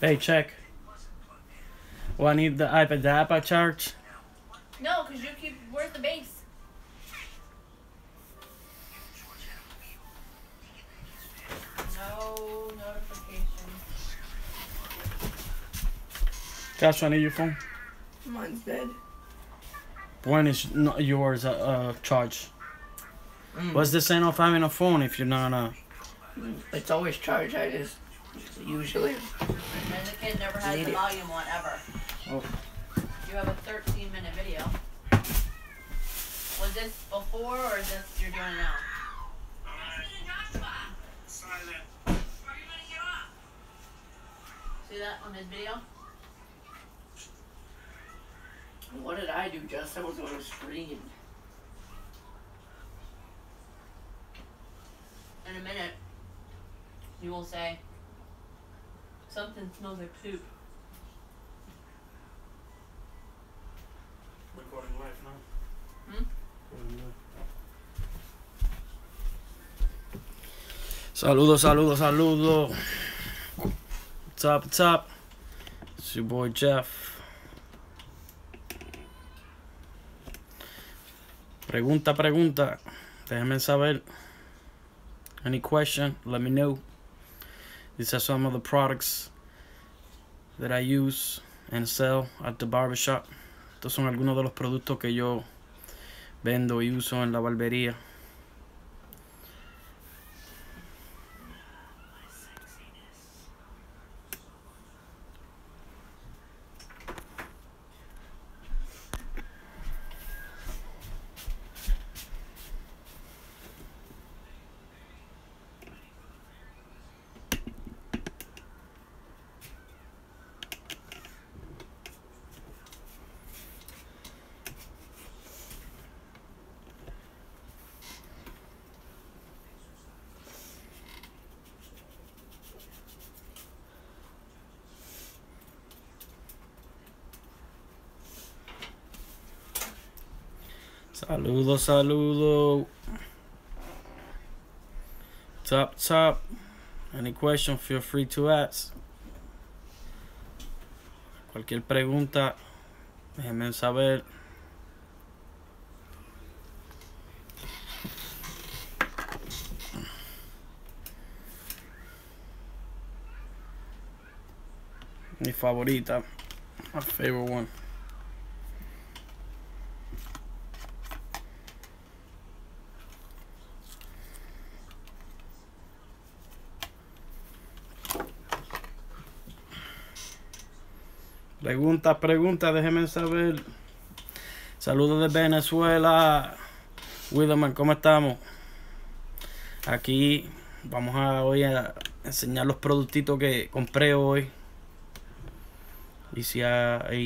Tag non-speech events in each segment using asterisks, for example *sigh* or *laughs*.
Hey, check. Well, I need the iPad to app I charge. No, because you keep. Where's the base? No Josh, I need your phone. Mine's dead. When is not yours uh, uh charged? Mm. What's the sign of having a phone if you're not uh? It's always charged. I just usually. And the kid never has Need the it. volume on ever. Oh. You have a 13 minute video. Was this before or is this you're doing now? See that on his video? What did I do, Justin? I was going to scream. In a minute, you will say, Something smells like poop. Recording live now. Hmm? Saludos, saludos, saludos. What's up, what's up? It's your boy Jeff. Pregunta, pregunta. Déjenme saber. Any question, let me know. These are some of the products that I use and sell at the barbershop. Estos son algunos de los productos que yo vendo y uso en la barbería. Saludos, saludo. Top, top. Any question, feel free to ask. Cualquier pregunta, déjenme saber. Mi favorita. My favorite one. Preguntas, preguntas, déjenme saber. Saludos de Venezuela. ¿cómo estamos? Aquí vamos a hoy a enseñar los productitos que compré hoy. Y si,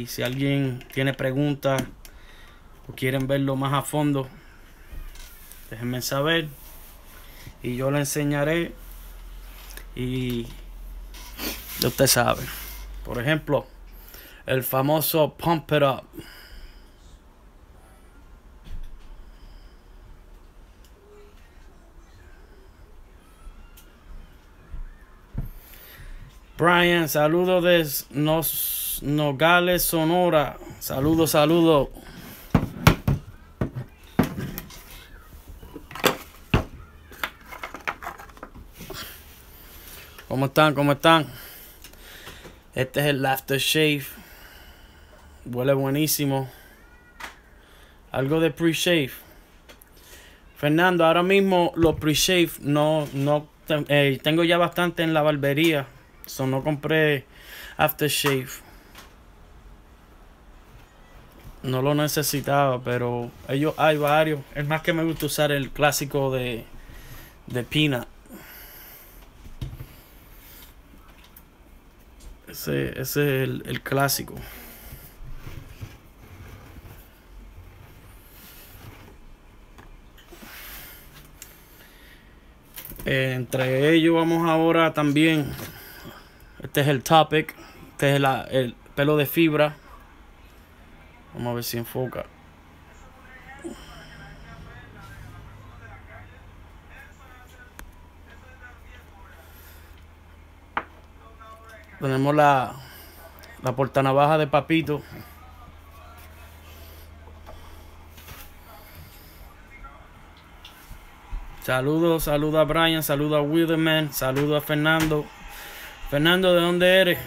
si alguien tiene preguntas o quieren verlo más a fondo, déjenme saber. Y yo le enseñaré. Y usted sabe. Por ejemplo, el famoso Pump It Up. Brian, saludos de Nos Nogales, Sonora. Saludos, saludos. ¿Cómo están? ¿Cómo están? Este es el Shave Huele buenísimo. Algo de pre-shave. Fernando, ahora mismo los pre-shave no, eh, tengo ya bastante en la barbería. So no compré aftershave. No lo necesitaba, pero ellos hay varios. es más que me gusta usar el clásico de, de peanut. Ese, ese es el clásico. Eh, entre ellos vamos ahora también. Este es el topic. Este es el pelo de fibra. Vamos a ver si enfoca. Tenemos la, la portanavaja de papito. Saludos, saludos a Brian, saludos a Wilderman, saludos a Fernando. Fernando, ¿de dónde eres?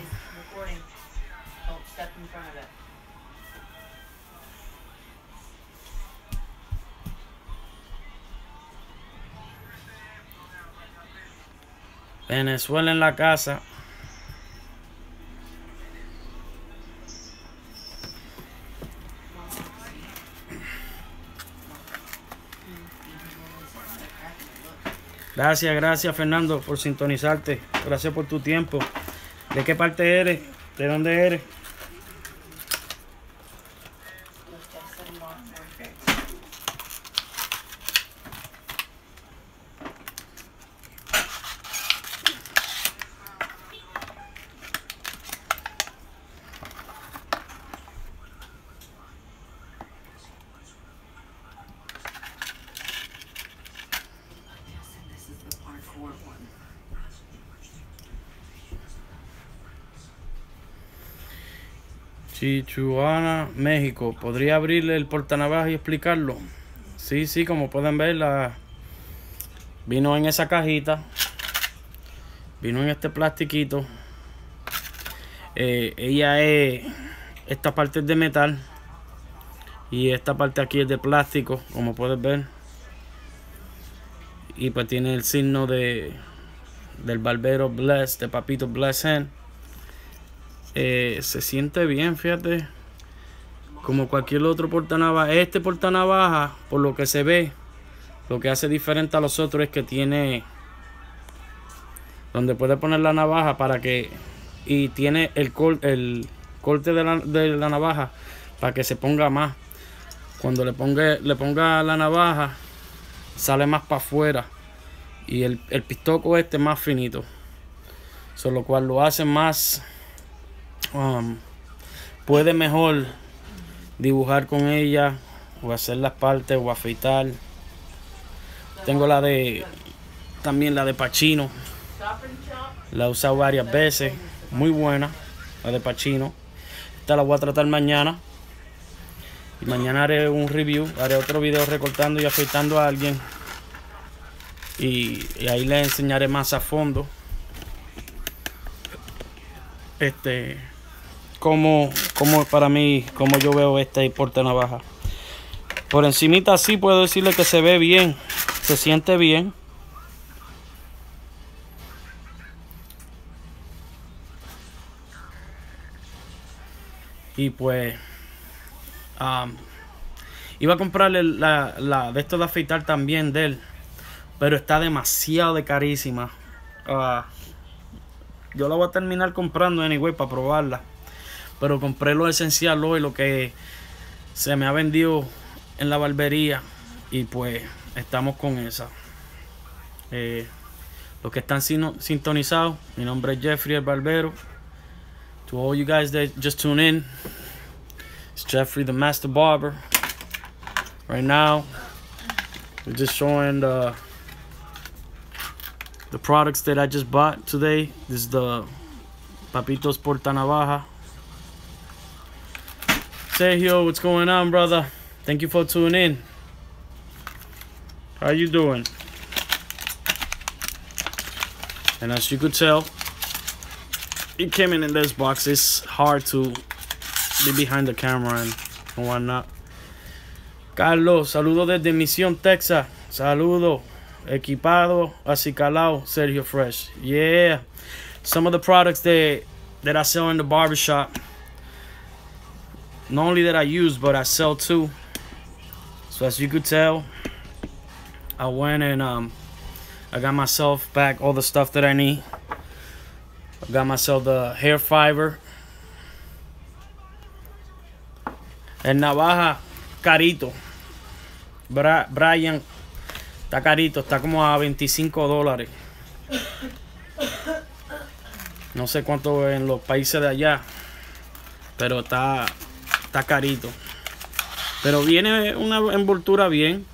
Venezuela en la casa. Gracias, gracias Fernando por sintonizarte. Gracias por tu tiempo. ¿De qué parte eres? ¿De dónde eres? Chihuahua, México. ¿Podría abrirle el portanavas y explicarlo? Sí, sí, como pueden ver, vino en esa cajita. Vino en este plastiquito. Eh, ella es... Esta parte es de metal. Y esta parte aquí es de plástico, como pueden ver. Y pues tiene el signo de del barbero Bless, de Papito Bless eh, se siente bien, fíjate. Como cualquier otro navaja Este porta navaja por lo que se ve, lo que hace diferente a los otros es que tiene donde puede poner la navaja para que y tiene el, el corte de la, navaja para que se ponga más cuando le ponga le ponga la navaja sale más para afuera y el, pistoco este más finito solo cual lo hace más Um, puede mejor dibujar con ella o hacer las partes o afeitar. Tengo la de también la de Pachino. La he usado varias veces. Muy buena. La de Pachino. Esta la voy a tratar mañana. Y mañana haré un review. Haré otro video recortando y afeitando a alguien. Y, ahí les enseñaré más a fondo este como, como para mí, como yo veo este porte navaja. Por encimita sí puedo decirle que se ve bien, se siente bien. Y pues iba a comprarle la, de esto de afeitar también de él. Pero está demasiado de carísima. Ah, yo la voy a terminar comprando anyway para probarla. Pero compré lo esencial hoy, lo que se me ha vendido en la barbería. Y pues estamos con esa. Eh, los que están sintonizados, mi nombre es Jeffrey el Barbero. To all you guys that just tune in, it's Jeffrey the Master Barber. Right now, we're just showing the the products that I just bought today. This is the Papitos Porta Navaja. Sergio, what's going on, brother? Thank you for tuning in. How you doing? And as you could tell, it came in in this box. It's hard to be behind the camera and, and whatnot. Carlos, saludo desde Misión, Texas. Saludo equipado, acicalao, Sergio Fresh. Yeah, some of the products that, that I sell in the barbershop, not only that I use, but I sell too. So as you could tell, I went and um, I got myself back all the stuff that I need. I got myself the hair fiber. And Navaja Carito. Bra Brian Está carito, está como a 25 dólares. No sé cuánto en los países de allá. Pero está, está carito. Pero viene una envoltura bien.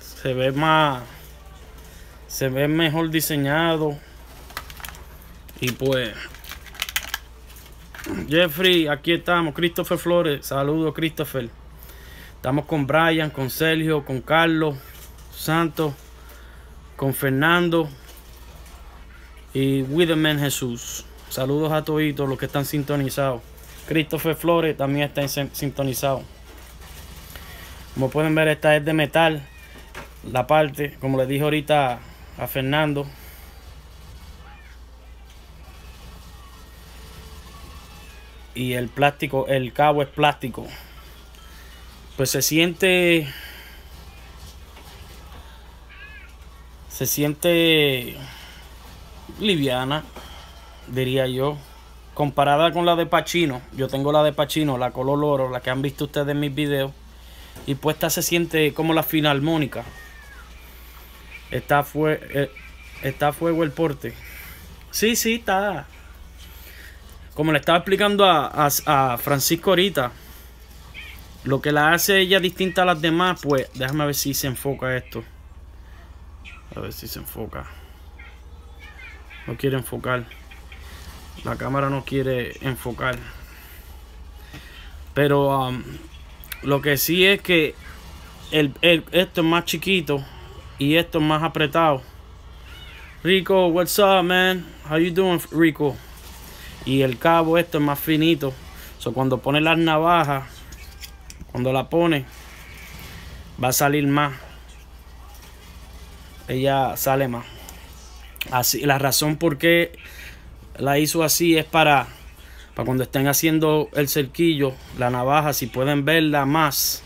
Se ve más. Se ve mejor diseñado. Y pues. Jeffrey, aquí estamos. Christopher Flores. Saludos, Christopher. Estamos con Brian, con Sergio, con Carlos, Santos, con Fernando y Witherman Jesús. Saludos a todos los que están sintonizados. Christopher Flores también está sintonizado. Como pueden ver, esta es de metal. La parte, como le dije ahorita a Fernando. Y el plástico, el cabo es plástico pues se siente se siente liviana diría yo comparada con la de Pachino yo tengo la de Pachino la color oro la que han visto ustedes en mis videos y pues esta se siente como la Mónica está fue eh, está fuego el porte sí sí está como le estaba explicando a, a, a Francisco ahorita lo que la hace ella distinta a las demás, pues déjame ver si se enfoca esto. A ver si se enfoca. No quiere enfocar. La cámara no quiere enfocar. Pero um, lo que sí es que esto es más chiquito y esto es más apretado. Rico, what's up, man? How you doing, Rico? Y el cabo esto es más finito. cuando pone las navajas, cuando la pone, va a salir más. Ella sale más. Así, la razón por qué la hizo así es para, para cuando estén haciendo el cerquillo, la navaja, si pueden verla más,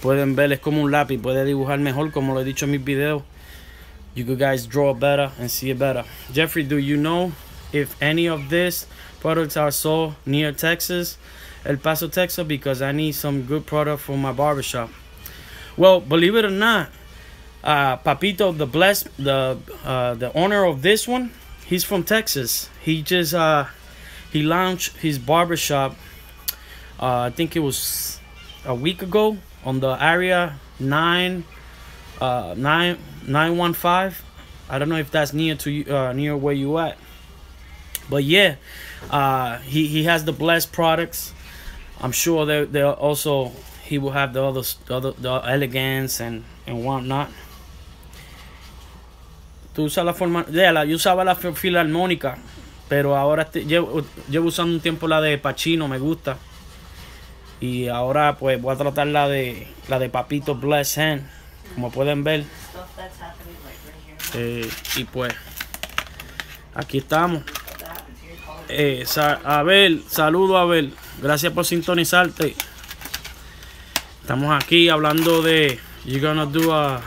pueden verles es como un lápiz, puede dibujar mejor, como lo he dicho en mis videos. You guys draw better and see it better. Jeffrey, do you know if any of these products are sold near Texas? El Paso, Texas because I need some good product for my barbershop. Well, believe it or not, uh, Papito, the blessed, the uh, the owner of this one, he's from Texas. He just uh, he launched his barbershop. Uh, I think it was a week ago on the area nine uh, I don't know if that's near to uh, near where you at, but yeah, uh, he he has the blessed products. I'm sure they they also he will have the other elegance and and whatnot. Tú usas la forma, la, yo usaba la filarmónica, pero ahora llevo, usando un tiempo la de Pachino, me gusta. Y ahora pues voy a tratar la de la de Papito Bless Hand, como pueden ver. Eh, y pues aquí estamos. Eh, a Abel. saludo Abel. Gracias por sintonizarte. Estamos aquí hablando de you gonna do a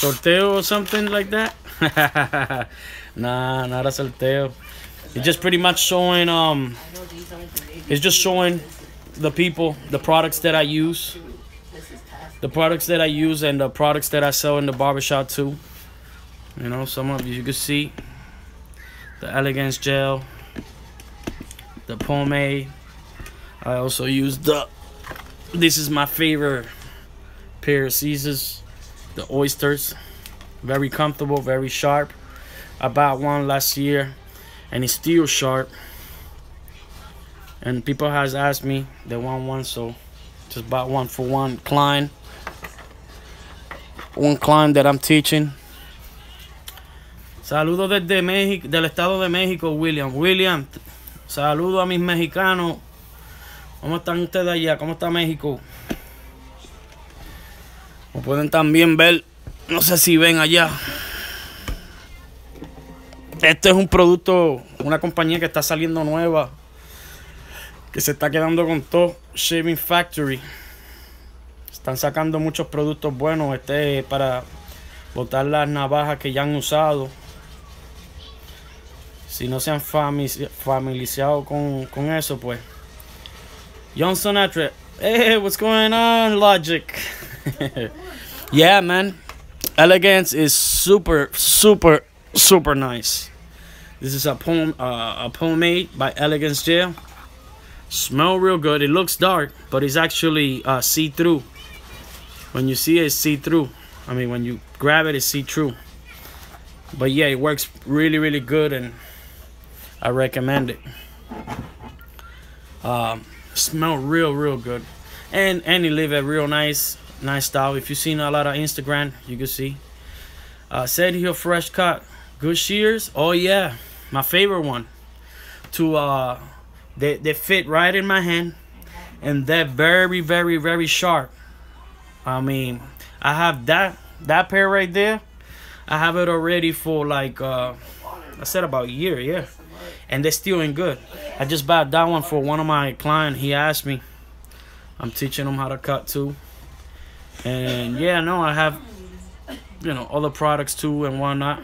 sorteo or something like that. *laughs* nah, not a sorteo. It's just pretty much showing um it's just showing the people the products that I use. The products that I use and the products that I sell in the barbershop too. You know, some of you, you can see the elegance gel, the pomade, I also used the, this is my favorite pair of Caesars, the oysters. Very comfortable, very sharp. I bought one last year and it's still sharp. And people has asked me, they want one, so just bought one for one client. One client that I'm teaching. Saludos desde México, del Estado de México, William. William, saludo a mis mexicanos ¿Cómo están ustedes allá? ¿Cómo está México? Como pueden también ver, no sé si ven allá. Este es un producto, una compañía que está saliendo nueva, que se está quedando con todo, Shaving Factory. Están sacando muchos productos buenos, este para botar las navajas que ya han usado. Si no se han familiarizado con eso, pues Young Sonatra. Hey, what's going on, Logic? *laughs* yeah, man. Elegance is super, super, super nice. This is a poem, uh, a poem made by Elegance Jail. Smell real good. It looks dark, but it's actually uh, see-through. When you see it, it's see-through. I mean, when you grab it, it's see-through. But yeah, it works really, really good, and I recommend it. Um, Smell real, real good. And and they live a real nice, nice style. If you've seen a lot of Instagram, you can see. Uh, said here fresh cut, good shears. Oh yeah, my favorite one. To uh, they they fit right in my hand, and they're very, very, very sharp. I mean, I have that that pair right there. I have it already for like uh, I said about a year, yeah and they're still in good. I just bought that one for one of my clients. He asked me. I'm teaching him how to cut too. And yeah, no, I have, you know, other products too and whatnot.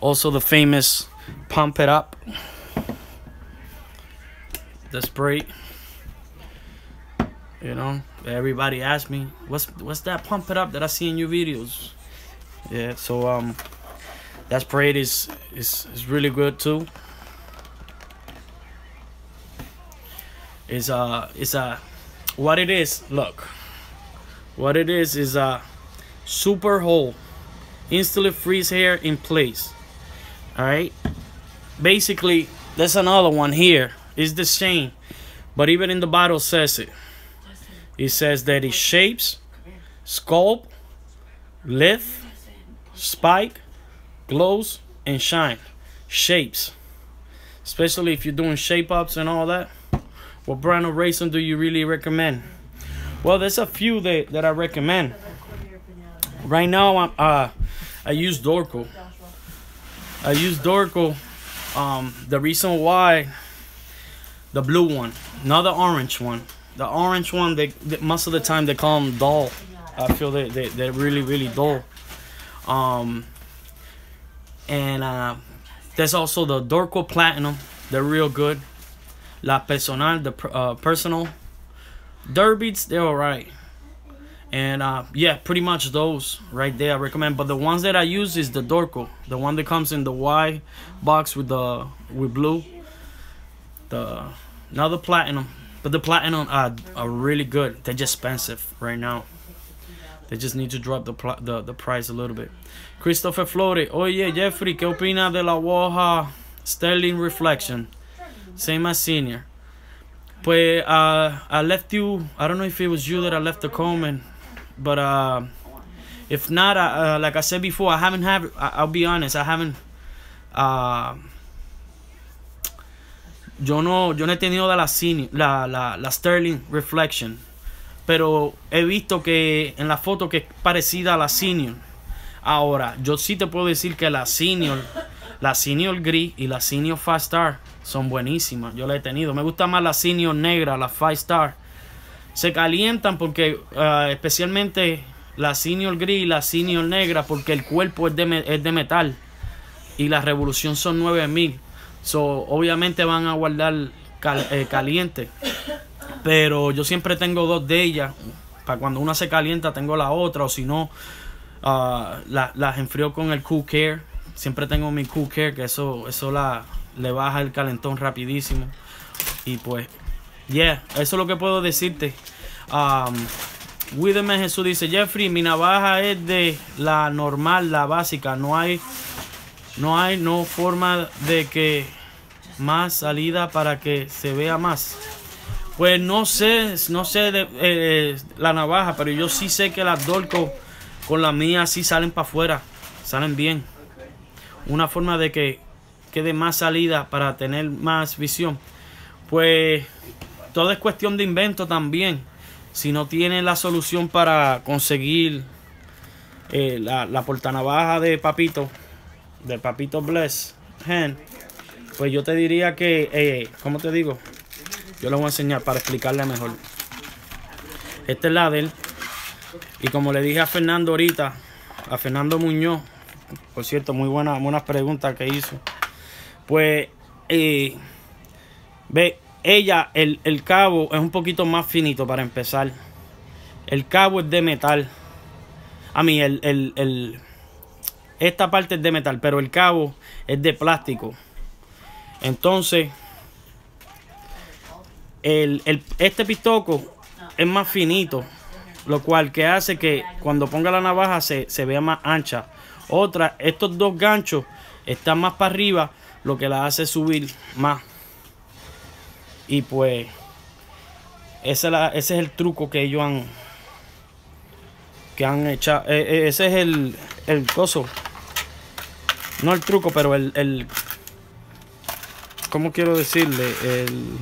Also the famous Pump It Up. The spray. You know, everybody asked me, what's what's that Pump It Up that I see in your videos? Yeah, so um that parade is, is, is really good too. It's a, uh, it's a, uh, what it is, look. What it is is a uh, super hole. Instantly freeze hair in place. Alright? Basically, there's another one here. It's the same. But even in the bottle says it. It says that it shapes, sculpt, lift, spike, glows and shine shapes especially if you're doing shape ups and all that what brand of racing do you really recommend well there's a few that, that i recommend right now i'm uh i use dorco i use dorco um the reason why the blue one not the orange one the orange one they, they most of the time they call them dull i feel they, they they're really really dull um and uh, there's also the Dorco Platinum. They're real good. La Personal, the uh, personal. Derbies, they're all right. And uh, yeah, pretty much those right there I recommend. But the ones that I use is the Dorco. The one that comes in the Y box with the with blue. The Another Platinum. But the Platinum are, are really good. They're just expensive right now. They just need to drop the, the, the price a little bit. Christopher Flores. Oye, Jeffrey, ¿qué opina de la hoja Sterling Reflection? Same as senior. Pues, uh, I left you, I don't know if it was you that I left the comment, but uh, if not, uh, uh like I said before, I haven't have, I, will be honest, I haven't, uh, yo no, yo no he tenido la, la, la, la Sterling Reflection. pero he visto que en la foto que es parecida a la senior. Ahora, yo sí te puedo decir que la senior, la senior gris y la senior five star son buenísimas. Yo la he tenido. Me gusta más la senior negra, la five star. Se calientan porque eh, especialmente la senior gris y la senior negra porque el cuerpo es de, metal y la revolución son 9000. So, obviamente van a guardar eh, caliente. Pero yo siempre tengo dos de ellas. Para cuando una se calienta, tengo la otra. O si no, ah, las enfrío con el Cool Care. Siempre tengo mi Cool Care, que eso, eso le baja el calentón rapidísimo. Y pues, yeah, eso es lo que puedo decirte. Um, Jesús dice, Jeffrey, mi navaja es de la normal, la básica. No hay, no hay, no forma de que más salida para que se vea más. Pues no sé, no sé de, eh, la navaja, pero yo sí sé que las dolco con la mía sí salen para afuera, salen bien. Una forma de que quede más salida para tener más visión. Pues todo es cuestión de invento también. Si no tienes la solución para conseguir eh, la, la portanavaja de Papito, de Papito Bless pues yo te diría que, eh, ¿cómo te digo? Yo lo voy a enseñar para explicarle mejor. este es la de Y como le dije a Fernando ahorita, a Fernando Muñoz, por cierto, muy buena, buenas preguntas que hizo. Pues, eh, ve, ella, el, cabo es un poquito más finito para empezar. El cabo es de metal. A mí, el, el, esta parte es de metal, pero el cabo es de plástico. Entonces, el, el, este pistoco es más finito, lo cual que hace que cuando ponga la navaja se, se vea más ancha. Otra, estos dos ganchos están más para arriba, lo que la hace subir más. Y pues, ese, es, la, ese es el truco que ellos han, que han hecho. Eh, eh, ese es el, el coso. No el truco, pero el ¿cómo quiero decirle? El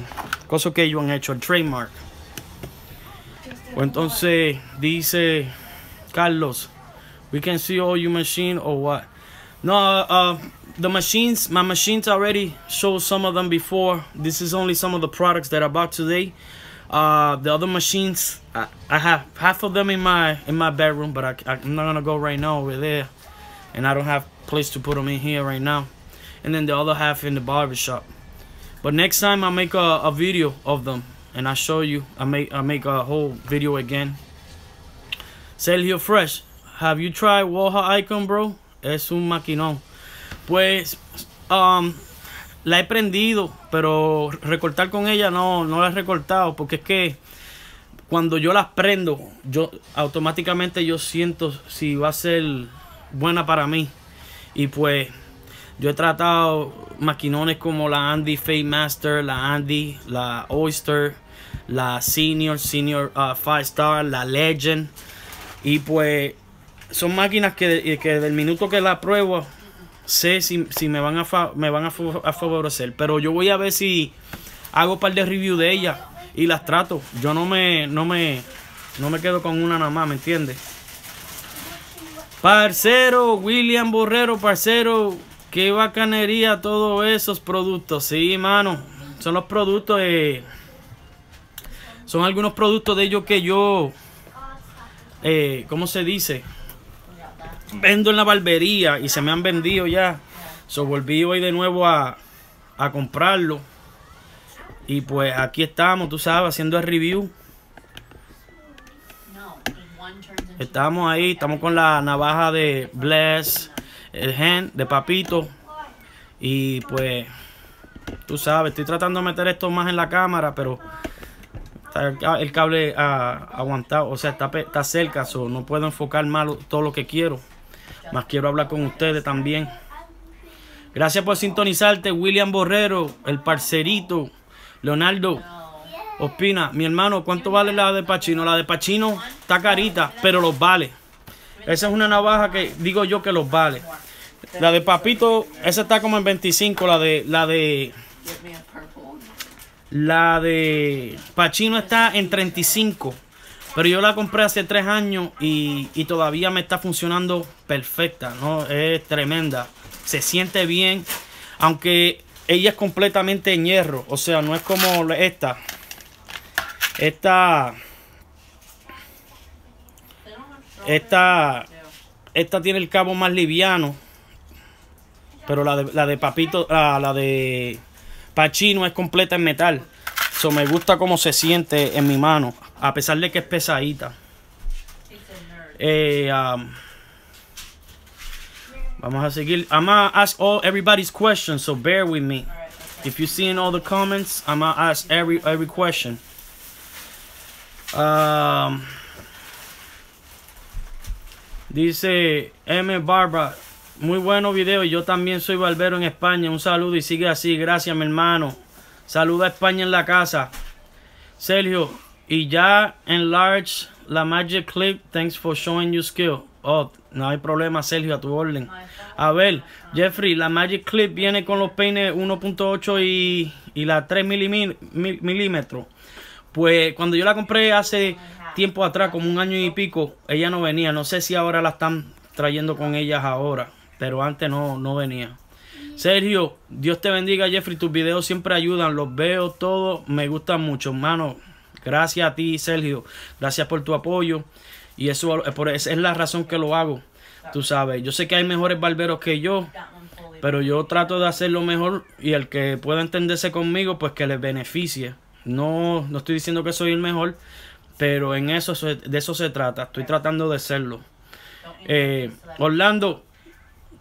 cosa que ellos han hecho, el trademark. O entonces dice Carlos, we can see all your machine or what? No, uh, uh, the machines, my machines already showed some of them before. This is only some of the products that I bought today. Uh, the other machines, I, I, have half of them in my in my bedroom, but I, I'm not gonna go right now over there, and I don't have place to put them in here right now, and then the other half in the barbershop. But next time I make a, a video of them and I show you. I make I make a whole video again. Sergio Fresh, have you tried Waha Icon, bro? Es un maquinón. Pues um, la he prendido, pero recortar con ella no, no la he recortado porque es que cuando yo las prendo, yo automáticamente yo siento si va a ser buena para mí. Y pues yo he tratado maquinones como la Andy Fate Master, la Andy, la Oyster, la Senior, Senior uh, Five Star, la Legend. Y pues son máquinas que, que del minuto que la pruebo sé si, me van, a, me van a, favorecer. Pero yo voy a ver si hago un par de review de ellas y las trato. Yo no me, no me, no me quedo con una nada más, ¿me entiendes? Parcero, William Borrero, parcero, Qué bacanería todos esos productos. Sí, mano. Son los productos. Eh, son algunos productos de ellos que yo. Eh, ¿Cómo se dice? Vendo en la barbería y se me han vendido ya. So volví hoy de nuevo a, a comprarlo. Y pues aquí estamos, tú sabes, haciendo el review. Estamos ahí, estamos con la navaja de Bless el gen de papito. Y pues, tú sabes, estoy tratando de meter esto más en la cámara, pero el cable ha ah, aguantado, o sea, está, está cerca, no puedo enfocar más todo lo que quiero. Más quiero hablar con ustedes también. Gracias por sintonizarte, William Borrero, el parcerito. Leonardo, opina, mi hermano, ¿cuánto vale la de Pachino? La de Pachino está carita, pero los vale. Esa es una navaja que digo yo que los vale. La de Papito, esa está como en 25. La de. La de. La de Pachino está en 35. Pero yo la compré hace tres años y, y todavía me está funcionando perfecta. ¿no? Es tremenda. Se siente bien. Aunque ella es completamente en hierro. O sea, no es como esta. Esta. Esta. Esta tiene el cabo más liviano. Pero la de, la de Papito, la, la de Pachino es completa en metal. So, me gusta cómo se siente en mi mano, a pesar de que es pesadita. Eh, um, vamos a seguir. I'm ask all everybody's questions, so bear with me. If you see in all the comments, I'm gonna ask every every question. Um, dice M. Barba, muy video y Yo también soy barbero en España. Un saludo y sigue así. Gracias, mi hermano. Saluda a España en la casa. Sergio, y ya enlarge la Magic Clip. Thanks for showing your skill. Oh, no hay problema, Sergio, a tu orden. A ver, Jeffrey, la Magic Clip viene con los peines 1.8 y, y, la 3 milímetros. Pues cuando yo la compré hace tiempo atrás, como un año y pico, ella no venía. No sé si ahora la están trayendo con ellas ahora pero antes no, no venía. Sergio, Dios te bendiga, Jeffrey. Tus videos siempre ayudan, los veo todos, me gustan mucho, hermano. Gracias a ti, Sergio. Gracias por tu apoyo. Y eso es la razón que lo hago. Tú sabes, yo sé que hay mejores barberos que yo, pero yo trato de hacerlo mejor y el que pueda entenderse conmigo, pues que les beneficie. No, no estoy diciendo que soy el mejor, pero en eso de eso se trata. Estoy tratando de serlo. Eh, Orlando,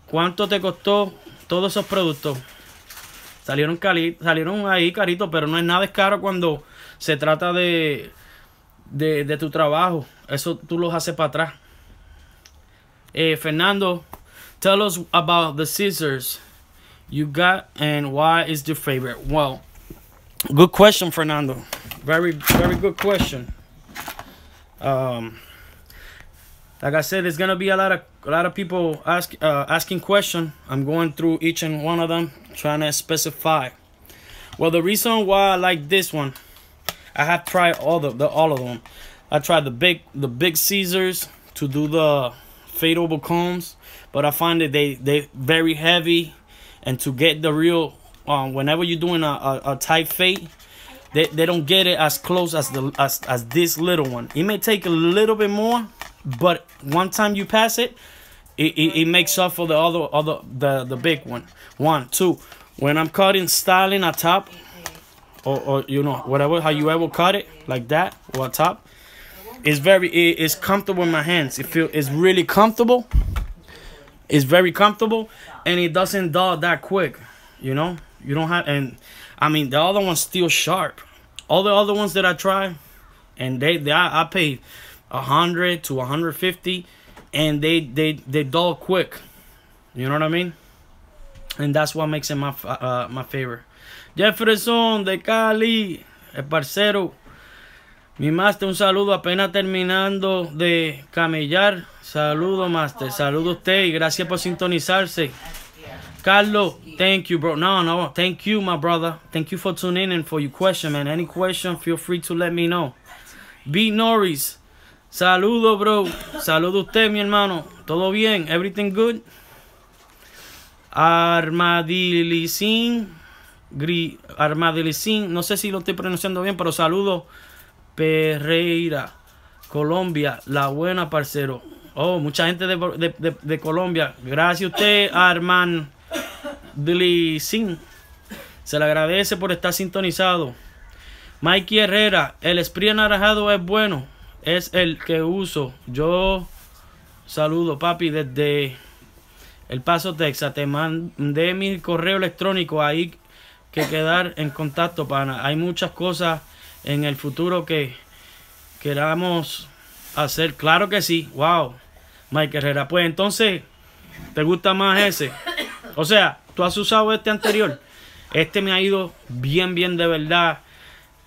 ¿Cuánto te costó todos esos productos? Salieron, cali salieron ahí caritos, pero no es nada caro cuando se trata de, de, tu trabajo. Eso tú los haces para atrás. Eh, Fernando, tell us about the scissors you got and why is your favorite. Well, good question, Fernando. Very, very good question. Um, like I said, there's gonna be a lot of a lot of people ask uh, asking question. I'm going through each and one of them, trying to specify. Well, the reason why I like this one, I have tried all the, the all of them. I tried the big the big Caesars to do the fade over combs, but I find that they they very heavy, and to get the real um, whenever you're doing a, a, a tight fade, they, they don't get it as close as the as, as this little one. It may take a little bit more but one time you pass it, it, it, it makes up for the other other the the big one. One, two. When I'm cutting styling a top, or, or you know whatever how you ever cut it like that or a top, it's very it, it's comfortable in my hands. It feel it's really comfortable. It's very comfortable, and it doesn't dull that quick. You know you don't have and I mean the other one's still sharp. All the other ones that I try, and they, they I, I paid 100 to 150 and they they they dull quick you know what i mean and that's what makes it my uh, my favorite jefferson de cali el parcero mi master un saludo apenas terminando de camellar saludo master saludo a usted y gracias por sintonizarse Carlos, thank you, bro. No, no, thank you, my brother. Thank you for tuning in and for your question, man. Any question, feel free to let me know. B. Norris, Saludos, bro. Saludos usted, mi hermano. ¿Todo bien? ¿Everything good? Armadilicin. Gri, No sé si lo estoy pronunciando bien, pero saludos. Pereira. Colombia. La buena, parcero. Oh, mucha gente de, Colombia. Gracias a usted, Arman Se le agradece por estar sintonizado. Mikey Herrera, el spray naranjado es bueno es el que uso. Yo saludo, papi, desde El Paso, Texas. Te mandé mi correo electrónico ahí que quedar en contacto, para Hay muchas cosas en el futuro que queramos hacer. Claro que sí. Wow. Mike Herrera. Pues entonces, ¿te gusta más ese? O sea, tú has usado este anterior. Este me ha ido bien, bien de verdad.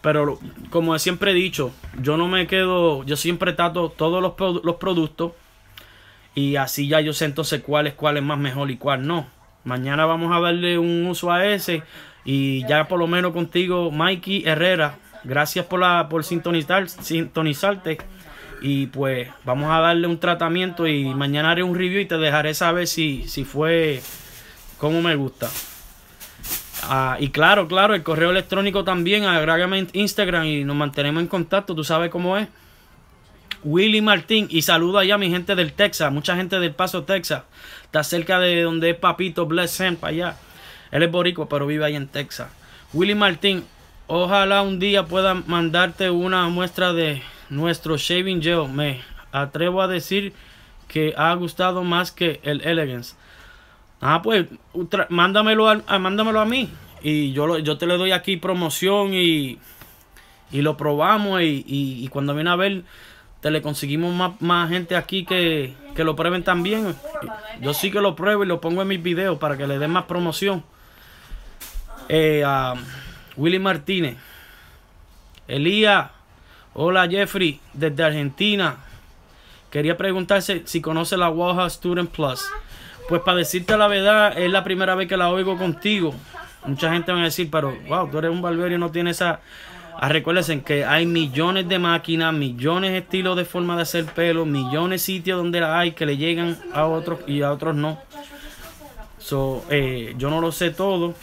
Pero como siempre he dicho, yo no me quedo, yo siempre trato todos los, productos y así ya yo sé entonces cuál es cuál es más mejor y cuál no. Mañana vamos a darle un uso a ese y ya por lo menos contigo, Mikey Herrera, gracias por, la, por sintonizar, sintonizarte y pues vamos a darle un tratamiento y mañana haré un review y te dejaré saber si, si fue como me gusta. Ah, y claro, claro, el correo electrónico también, Agrágame Instagram y nos mantenemos en contacto, tú sabes cómo es. Willy Martín, y saluda allá a mi gente del Texas, mucha gente del Paso, Texas. Está cerca de donde es Papito Bless para allá. Él es boricua, pero vive ahí en Texas. Willy Martín, ojalá un día pueda mandarte una muestra de nuestro shaving gel. Me atrevo a decir que ha gustado más que el Elegance. Ah, pues mándamelo a, mándamelo a mí. Y yo, yo te le doy aquí promoción y, lo probamos. Y, cuando viene a ver, te le conseguimos más, más gente aquí que, lo prueben también. Yo sí que lo pruebo y lo pongo en mis videos para que le den más promoción. Eh, Willy Martínez. Elías. Hola Jeffrey, desde Argentina. Quería preguntarse si conoce la Waha Student Plus. Pues para decirte la verdad, es la primera vez que la oigo contigo. Mucha gente va a decir, pero wow, tú eres un barbero y no tienes esa... Ah, recuérdense que hay millones de máquinas, millones de estilos de forma de hacer pelo, millones de sitios donde la hay que le llegan a otros y a otros no. Eh, yo no lo sé todo,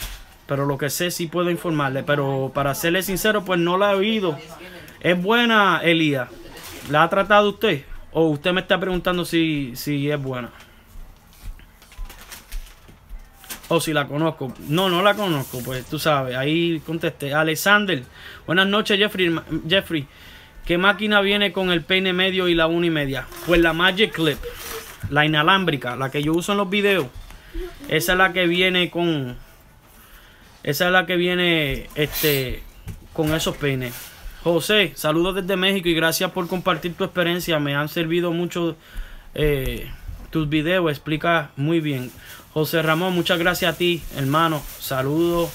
pero lo que sé sí puedo informarle. Pero para serle sincero, pues no la he oído. ¿Es buena, Elías? ¿La ha tratado usted? ¿O usted me está preguntando si, si es buena? o si la conozco. No, no la conozco, pues tú sabes. Ahí contesté. Alexander, buenas noches, Jeffrey. Jeffrey, ¿qué máquina viene con el peine medio y la una y media? Pues la Magic Clip, la inalámbrica, la que yo uso en los videos. Esa es la que viene con. Esa es la que viene este, con esos peines. José, saludos desde México y gracias por compartir tu experiencia. Me han servido mucho eh, tus videos. Explica muy bien. José Ramón, muchas gracias a ti, hermano. Saludos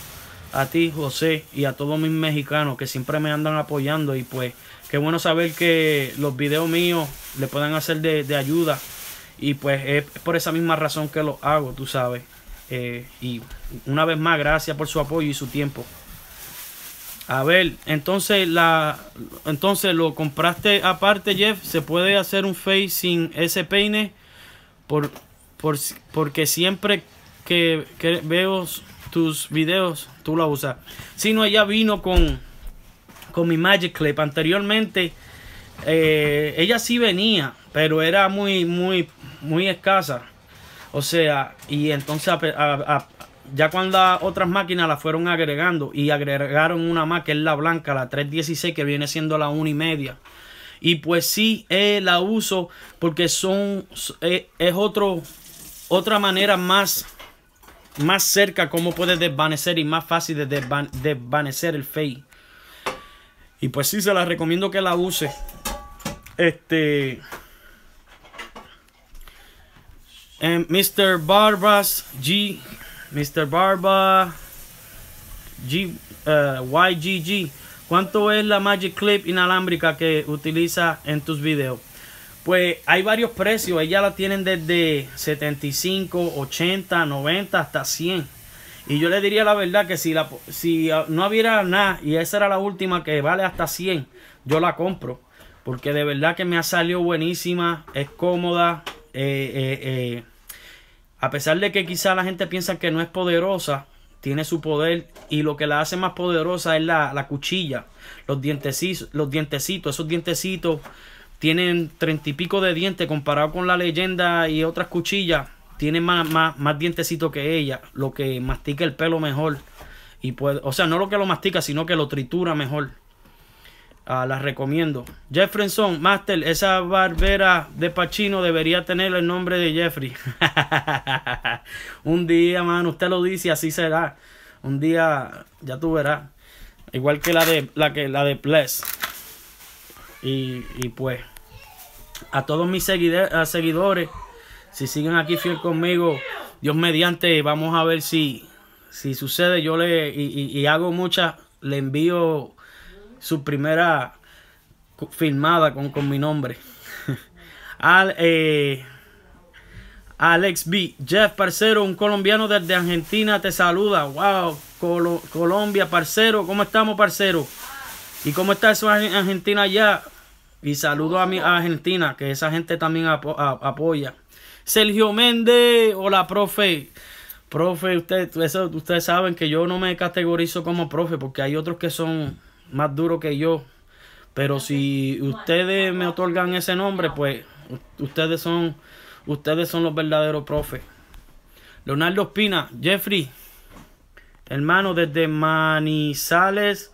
a ti, José, y a todos mis mexicanos que siempre me andan apoyando. Y pues, qué bueno saber que los videos míos le puedan hacer de, ayuda. Y pues es por esa misma razón que lo hago, tú sabes. Eh, y una vez más, gracias por su apoyo y su tiempo. A ver, entonces la entonces lo compraste aparte, Jeff. ¿Se puede hacer un face sin ese peine? Por, porque siempre que, veo tus videos, tú la usas. Si no, ella vino con, con mi Magic Clip. Anteriormente, eh, ella sí venía, pero era muy, muy, muy escasa. O sea, y entonces ya cuando otras máquinas la fueron agregando y agregaron una más que es la blanca, la 316, que viene siendo la 1 y media. Y pues sí, eh, la uso porque son, eh, es otro otra manera más, más cerca como puede desvanecer y más fácil de desvanecer el face Y pues sí, se la recomiendo que la use. Este... Eh, Mr. Barbas G. Mr. Barba G. Uh, eh, YGG. ¿Cuánto es la Magic Clip inalámbrica que utiliza en tus videos? Pues hay varios precios, ellas la tienen desde 75, 80, 90 hasta 100. Y yo le diría la verdad que si, la, si no hubiera nada y esa era la última que vale hasta 100, yo la compro. Porque de verdad que me ha salido buenísima, es cómoda. Eh, eh, eh. A pesar de que quizá la gente piensa que no es poderosa, tiene su poder y lo que la hace más poderosa es la, cuchilla, los, dientecitos, los dientecitos, esos dientecitos tienen treinta y pico de dientes comparado con la leyenda y otras cuchillas. Tienen más, más, más dientecitos que ella, lo que mastica el pelo mejor. Y o sea, no lo que lo mastica, sino que lo tritura mejor. Ah, las recomiendo. Jefferson, Master, esa barbera de Pachino debería tener el nombre de Jeffrey. *laughs* Un día, man. usted lo dice, y así será. Un día, ya tú verás. Igual que la de la que la de Bless. y pues a todos mis seguidores, si siguen aquí fiel conmigo, Dios mediante, vamos a ver si, si sucede. Yo le, y, y, hago mucha, le envío su primera filmada con, con mi nombre. *laughs* Al, eh, Alex B. Jeff, parcero, un colombiano desde Argentina te saluda. Wow, Colo Colombia, parcero, ¿cómo estamos, parcero? ¿Y cómo está eso en Argentina ya? Y saludo a, mi, Argentina, que esa gente también apoya. Sergio Méndez, hola, profe. Profe, ustedes saben que yo no me categorizo como profe porque hay otros que son más duros que yo. Pero si ustedes me otorgan ese nombre, pues ustedes son, ustedes son los verdaderos profe Leonardo Espina, Jeffrey, hermano desde Manizales,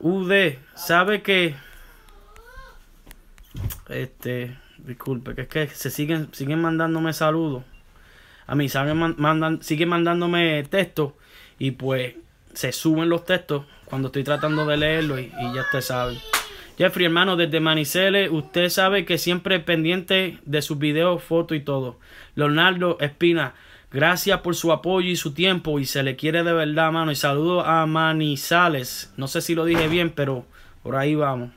UD, sabe que este, disculpe, que es que se siguen, siguen mandándome saludos. A mí mandan, siguen mandándome textos y pues se suben los textos cuando estoy tratando de leerlo y, ya usted sabe. Jeffrey, hermano, desde Maniceles, usted sabe que siempre pendiente de sus videos, fotos y todo. Leonardo Espina, gracias por su apoyo y su tiempo y se le quiere de verdad, mano. Y saludo a Manizales. No sé si lo dije bien, pero por ahí vamos.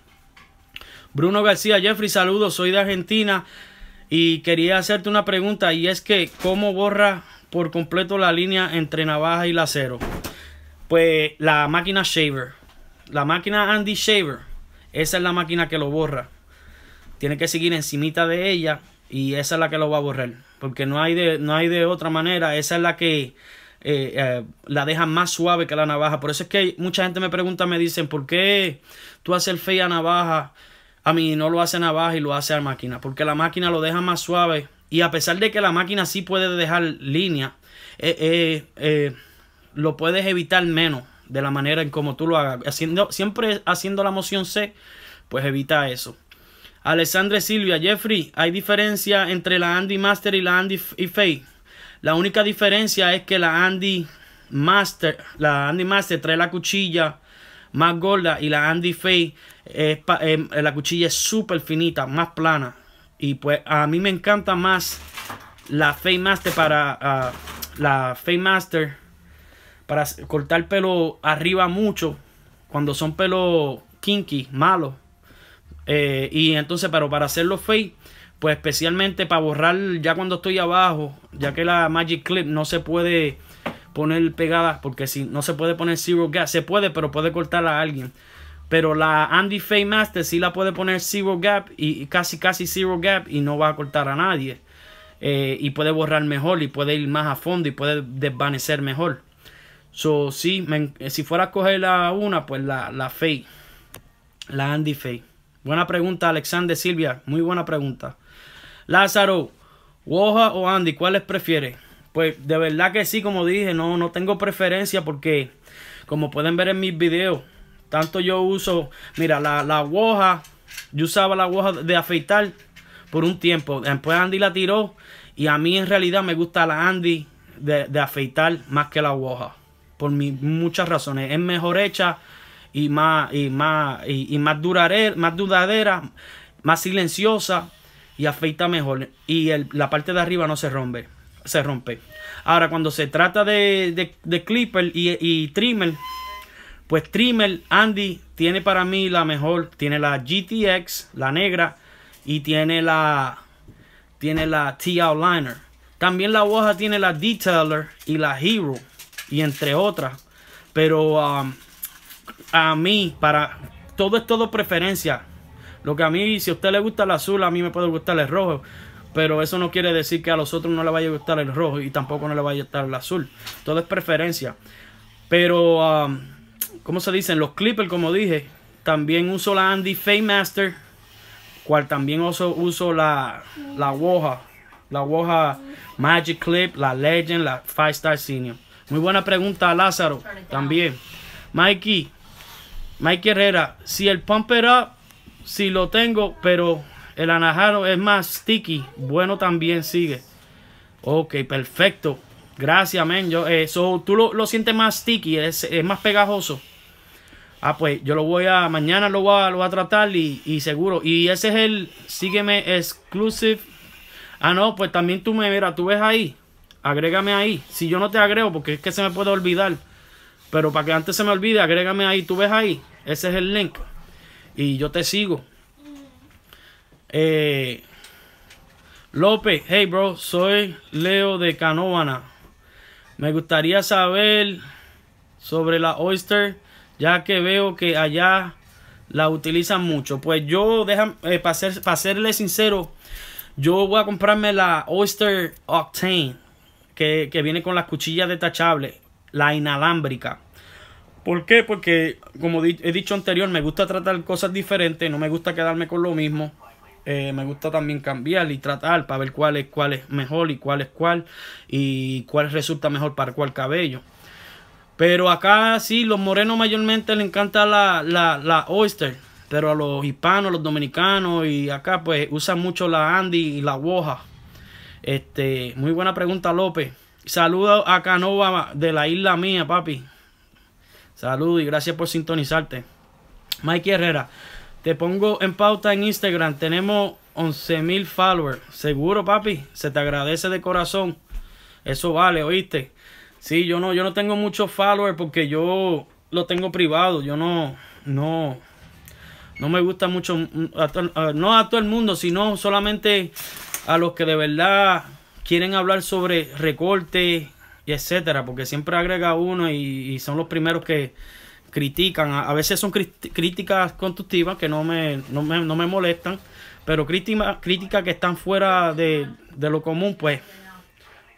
Bruno García Jeffrey, saludos, soy de Argentina y quería hacerte una pregunta y es que ¿cómo borra por completo la línea entre navaja y lacero? Pues la máquina Shaver, la máquina Andy Shaver, esa es la máquina que lo borra. Tiene que seguir encimita de ella y esa es la que lo va a borrar, porque no hay de, no hay de otra manera, esa es la que... Eh, eh, la deja más suave que la navaja. Por eso es que mucha gente me pregunta, me dicen, ¿por qué tú haces el a navaja a mí no lo hace a navaja y lo hace a máquina, porque la máquina lo deja más suave y a pesar de que la máquina sí puede dejar línea, eh, eh, eh, lo puedes evitar menos de la manera en como tú lo hagas. Haciendo, siempre haciendo la moción C, pues evita eso. Alessandre Silvia, Jeffrey, ¿hay diferencia entre la Andy Master y la Andy y La única diferencia es que la Andy Master, la Andy Master trae la cuchilla más gorda y la Andy Faye eh, la cuchilla es súper finita, más plana. Y pues a mí me encanta más la Fade Master para la Fade Master para cortar pelo arriba mucho cuando son pelos kinky, malo eh, y entonces, pero para hacerlo fade, pues especialmente para borrar ya cuando estoy abajo, ya que la Magic Clip no se puede poner pegada, porque si no se puede poner zero gas, se puede, pero puede cortar a alguien. Pero la Andy Fay Master sí la puede poner zero gap y, casi casi zero gap y no va a cortar a nadie. Eh, y puede borrar mejor y puede ir más a fondo y puede desvanecer mejor. So, sí, eh, si fuera a coger la una, pues la, la Fay. La Andy Fay. Buena pregunta, Alexander Silvia. Muy buena pregunta. Lázaro, Woja o Andy, ¿cuáles prefiere? Pues de verdad que sí, como dije, no, no tengo preferencia porque, como pueden ver en mis videos, tanto yo uso, mira, la, la hoja, yo usaba la hoja de afeitar por un tiempo. Después Andy la tiró y a mí en realidad me gusta la Andy de, afeitar más que la hoja. Por muchas razones. Es mejor hecha y más, y más, y, más, más duradera, más silenciosa y afeita mejor. Y la parte de arriba no se rompe. Se rompe. Ahora, cuando se trata de, clipper y, y trimmer, pues Trimmer, Andy, tiene para mí la mejor. Tiene la GTX, la negra. Y tiene la, tiene la T-Outliner. También la hoja tiene la Detailer y la Hero. Y entre otras. Pero um, a mí, para todo es todo preferencia. Lo que a mí, si a usted le gusta el azul, a mí me puede gustar el rojo. Pero eso no quiere decir que a los otros no le vaya a gustar el rojo y tampoco no le vaya a gustar el azul. Todo es preferencia. Pero um, ¿cómo se dicen? Los Clippers, como dije. También uso la Andy Master cual también uso, la, la Woja. La Woja Magic Clip, la Legend, la Five Star Senior. Muy buena pregunta, Lázaro. También. Mikey, Mikey Herrera, si el Pumper Up, si lo tengo, pero el Anajaro es más sticky. Bueno, también sigue. Ok, perfecto. Gracias, men. eso, eh, tú lo, sientes más sticky, es más pegajoso ah, pues yo lo voy a, mañana lo voy a, lo a tratar y, seguro. Y ese es el, sígueme exclusive. Ah, no, pues también tú me, mira, tú ves ahí, agrégame ahí. Si yo no te agrego, porque es que se me puede olvidar. Pero para que antes se me olvide, agrégame ahí, tú ves ahí. Ese es el link. Y yo te sigo. Eh, López, hey bro, soy Leo de Canóvana. Me gustaría saber sobre la Oyster ya que veo que allá la utilizan mucho. Pues yo, eh, para, ser, sincero, yo voy a comprarme la Oyster Octane, que, viene con las cuchillas detachables, la inalámbrica. ¿Por qué? Porque, como he dicho anterior, me gusta tratar cosas diferentes, no me gusta quedarme con lo mismo. Eh, me gusta también cambiar y tratar para ver cuál es cuál es mejor y cuál es cuál y cuál resulta mejor para cuál cabello. Pero acá sí, los morenos mayormente le encanta la, oyster. Pero a los hispanos, los dominicanos y acá pues usan mucho la Andy y la Woja. Este, muy buena pregunta, López. Saludos a Canova de la isla mía, papi. Saludos y gracias por sintonizarte. mike Herrera, te pongo en pauta en Instagram. Tenemos 11 mil followers. Seguro, papi. Se te agradece de corazón. Eso vale, oíste. Sí, yo no, yo no tengo muchos followers porque yo lo tengo privado. Yo no, no, no me gusta mucho, mm, mm, no a todo el mundo, sino solamente a los que de verdad quieren hablar sobre recorte y etcétera, porque siempre agrega uno y, son los primeros que critican. A, veces son críticas constructivas que no me, no me, molestan, pero críticas que están fuera de, de lo común, pues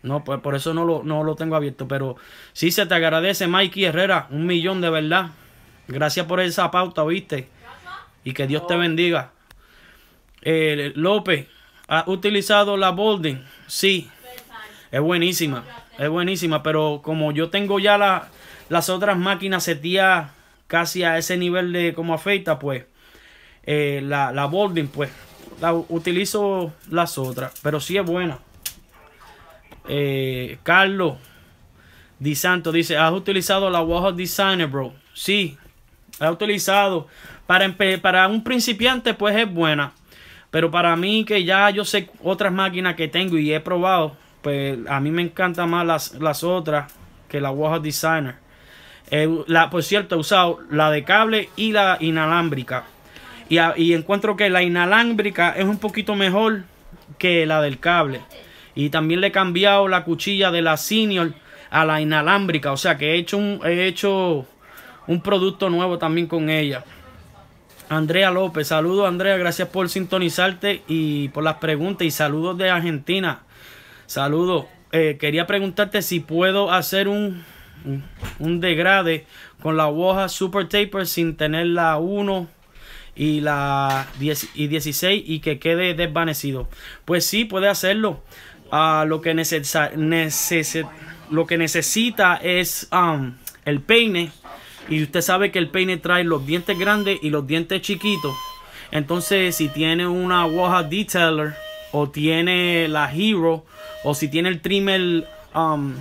no, pues por eso no lo, no lo tengo abierto. Pero sí se te agradece, Mikey Herrera. Un millón de verdad. Gracias por esa pauta, ¿viste? Y que Dios te bendiga. Eh, López, ¿ha utilizado la Bolding Sí. Es buenísima. Es buenísima. Pero como yo tengo ya las otras máquinas tía casi a ese nivel de como afeita, pues eh, la, la pues la utilizo las otras. Pero sí es buena. Eh, Carlos Di Santo dice, ¿has utilizado la Warhol Designer, bro? Sí, ha he utilizado. Para, un principiante, pues es buena. Pero para mí, que ya yo sé otras máquinas que tengo y he probado, pues a mí me encantan más las, otras que la Warhol Designer. Eh, la, por cierto, he usado la de cable y la inalámbrica. Y, y encuentro que la inalámbrica es un poquito mejor que la del cable. Y también le he cambiado la cuchilla de la Senior a la inalámbrica. O sea que he hecho un, he hecho un producto nuevo también con ella. Andrea López, saludos Andrea, gracias por sintonizarte y por las preguntas y saludos de Argentina. Saludos. Eh, quería preguntarte si puedo hacer un, un degrade con la hoja Super Taper sin tener la 1 y la 10 y 16 y que quede desvanecido. Pues sí, puede hacerlo lo, que necesita es um, el peine. Y usted sabe que el peine trae los dientes grandes y los dientes chiquitos. Entonces, si tiene una Waha detailer o tiene la Hero o si tiene el trimmer um,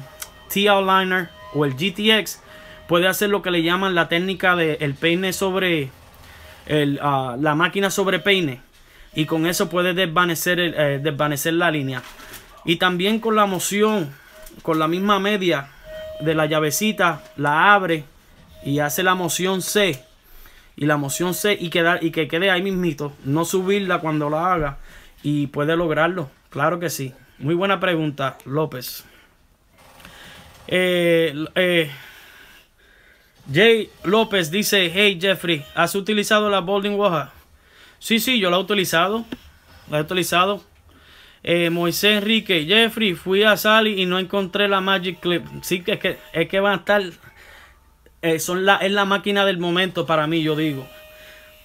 T-Outliner o el GTX, puede hacer lo que le llaman la técnica del el peine sobre uh, la máquina sobre peine. Y con eso puede desvanecer, eh, desvanecer la línea. Y también con la moción, con la misma media de la llavecita, la abre y hace la moción C. Y la moción C y, y que quede ahí mismito. No subirla cuando la haga. Y puede lograrlo. Claro que sí. Muy buena pregunta, López. Eh, eh Jay López dice, hey Jeffrey, ¿has utilizado la Bowling Waha? Sí, sí, yo la he utilizado. La he utilizado. Eh, Moisés Enrique, Jeffrey, fui a Sally y no encontré la Magic Clip. Sí, que es que, es que van a estar. Eh, son la, es la máquina del momento para mí, yo digo.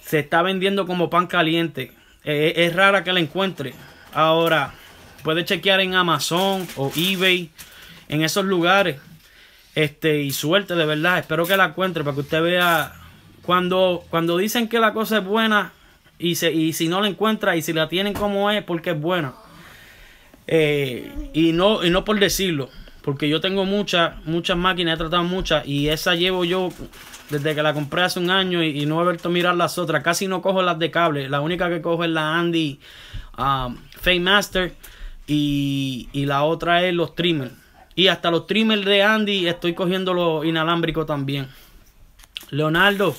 Se está vendiendo como pan caliente. Eh, es rara que la encuentre. Ahora, puede chequear en Amazon o eBay, en esos lugares. Este, y suerte, de verdad. Espero que la encuentre para que usted vea. Cuando, cuando dicen que la cosa es buena y, y si no la encuentra y si la tienen como es, porque es buena. Eh, y, no, y no por decirlo, porque yo tengo muchas, muchas máquinas, he tratado muchas, y esa llevo yo desde que la compré hace un año y, no he vuelto a mirar las otras. Casi no cojo las de cable, la única que cojo es la Andy um, Fame Master y, la otra es los Trimmer Y hasta los Trimmer de Andy estoy cogiendo los inalámbricos también. Leonardo,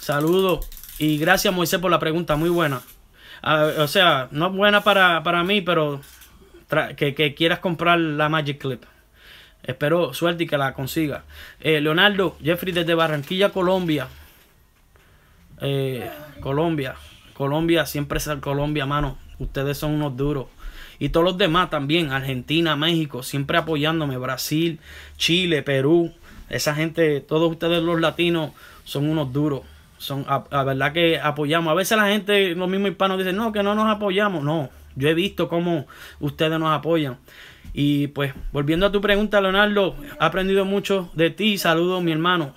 saludo y gracias Moisés por la pregunta, muy buena o sea, no es buena para, para mí, pero que, que, quieras comprar la Magic Clip. Espero suerte y que la consiga. Eh, Leonardo, Jeffrey desde Barranquilla, Colombia. Eh, Colombia. Colombia, siempre es Colombia, mano. Ustedes son unos duros. Y todos los demás también. Argentina, México, siempre apoyándome. Brasil, Chile, Perú. Esa gente, todos ustedes los latinos son unos duros son a, verdad que apoyamos. A veces la gente, los mismos hispanos dicen, no, que no nos apoyamos. No, yo he visto cómo ustedes nos apoyan. Y pues, volviendo a tu pregunta, Leonardo, he aprendido mucho de ti. Saludos, mi hermano.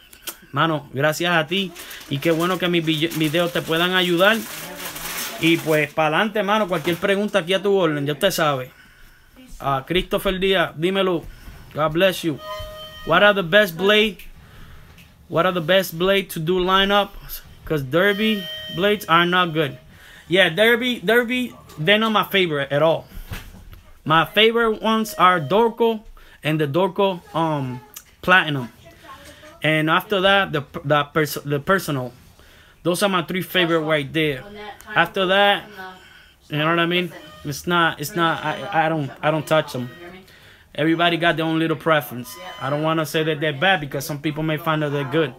Mano, gracias a ti. Y qué bueno que mis videos te puedan ayudar. Y pues, para adelante, hermano, cualquier pregunta aquí a tu orden, ya usted sabe. A Christopher Díaz, dímelo. God bless you. What are the best blade What are the best blade to do lineup? Because Derby blades are not good. Yeah, Derby, Derby, they're not my favorite at all. My favorite ones are Dorco and the Dorco um Platinum. And after that, the the, pers the personal. Those are my three favorite right there. After that, you know what I mean? It's not, it's not, I, I don't, I don't touch them. Everybody got their own little preference. I don't want to say that they're bad because some people may find that they're good.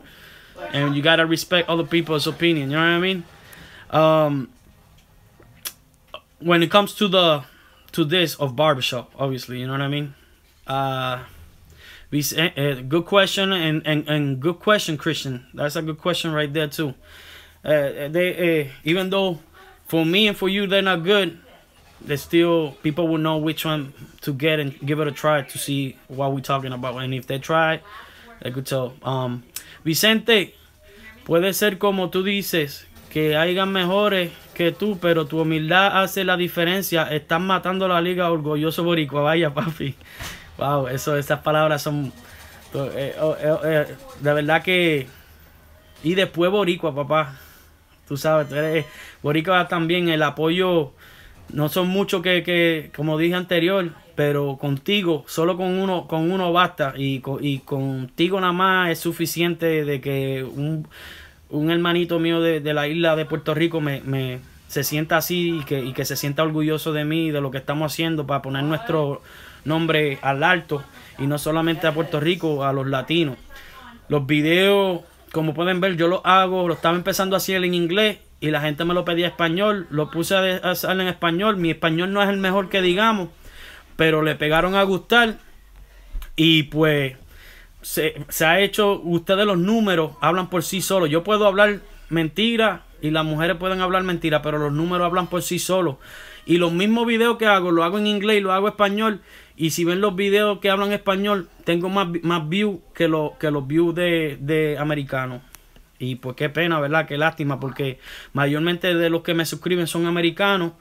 And you got to respect other people's opinion. You know what I mean? Um, when it comes to the to this of barbershop, obviously, you know what I mean? Uh, we uh, good question and, and, and good question, Christian. That's a good question right there too. Uh, they uh, even though for me and for you they're not good, there's still people will know which one to get and give it a try to see what we talking about. And if they try, they could tell. Um, Vicente, puede ser como tú dices, que hayan mejores que tú, pero tu humildad hace la diferencia. Están matando la liga orgulloso boricua. Vaya, papi. Wow, eso, esas palabras son... Pues, eh, oh, eh, oh, eh, de verdad que... Y después boricua, papá. Tú sabes, boricua también el apoyo no son muchos que, que, como dije anterior, pero contigo, solo con uno, con uno basta. Y, contigo nada más es suficiente de que un, hermanito mío de, la isla de Puerto Rico me, se sienta así y que, que se sienta orgulloso de mí y de lo que estamos haciendo para poner nuestro nombre al alto y no solamente a Puerto Rico, a los latinos. Los videos, como pueden ver, yo los hago, lo estaba empezando a hacer en inglés y la gente me lo pedía español, lo puse a hacer en español, mi español no es el mejor que digamos, pero le pegaron a gustar y pues se, ha hecho, ustedes los números hablan por sí solos, yo puedo hablar mentira y las mujeres pueden hablar mentira, pero los números hablan por sí solos. Y los mismos videos que hago, lo hago en inglés y lo hago en español. Y si ven los videos que hablan español, tengo más, más views que, lo, que los views de americanos. Y pues qué pena, ¿verdad? Qué lástima, porque mayormente de los que me suscriben son americanos.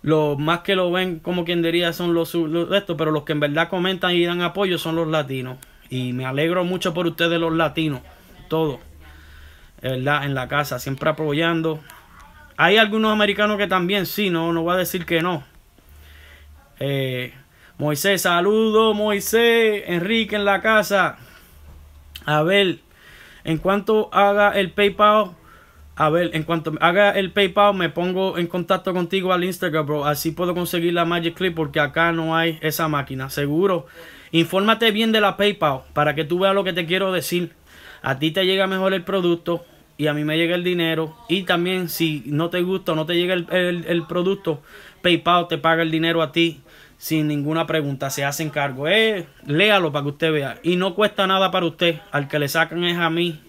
Los más que lo ven, como quien diría, son los, los estos, pero los que en verdad comentan y dan apoyo son los latinos. Y me alegro mucho por ustedes, los latinos, todos, ¿verdad? En la casa, siempre apoyando. Hay algunos americanos que también, sí, no, no voy a decir que no. Eh, Moisés, saludo, Moisés, Enrique en la casa. A ver... En cuanto haga el PayPal, a ver, en cuanto haga el PayPal, me pongo en contacto contigo al Instagram, bro. Así puedo conseguir la Magic Clip porque acá no hay esa máquina, seguro. Infórmate bien de la PayPal para que tú veas lo que te quiero decir. A ti te llega mejor el producto y a mí me llega el dinero. Y también si no te gusta o no te llega el, el producto, PayPal te paga el dinero a ti sin ninguna pregunta, se hacen cargo. Eh, léalo para que usted vea. Y no cuesta nada para usted. Al que le sacan es a mí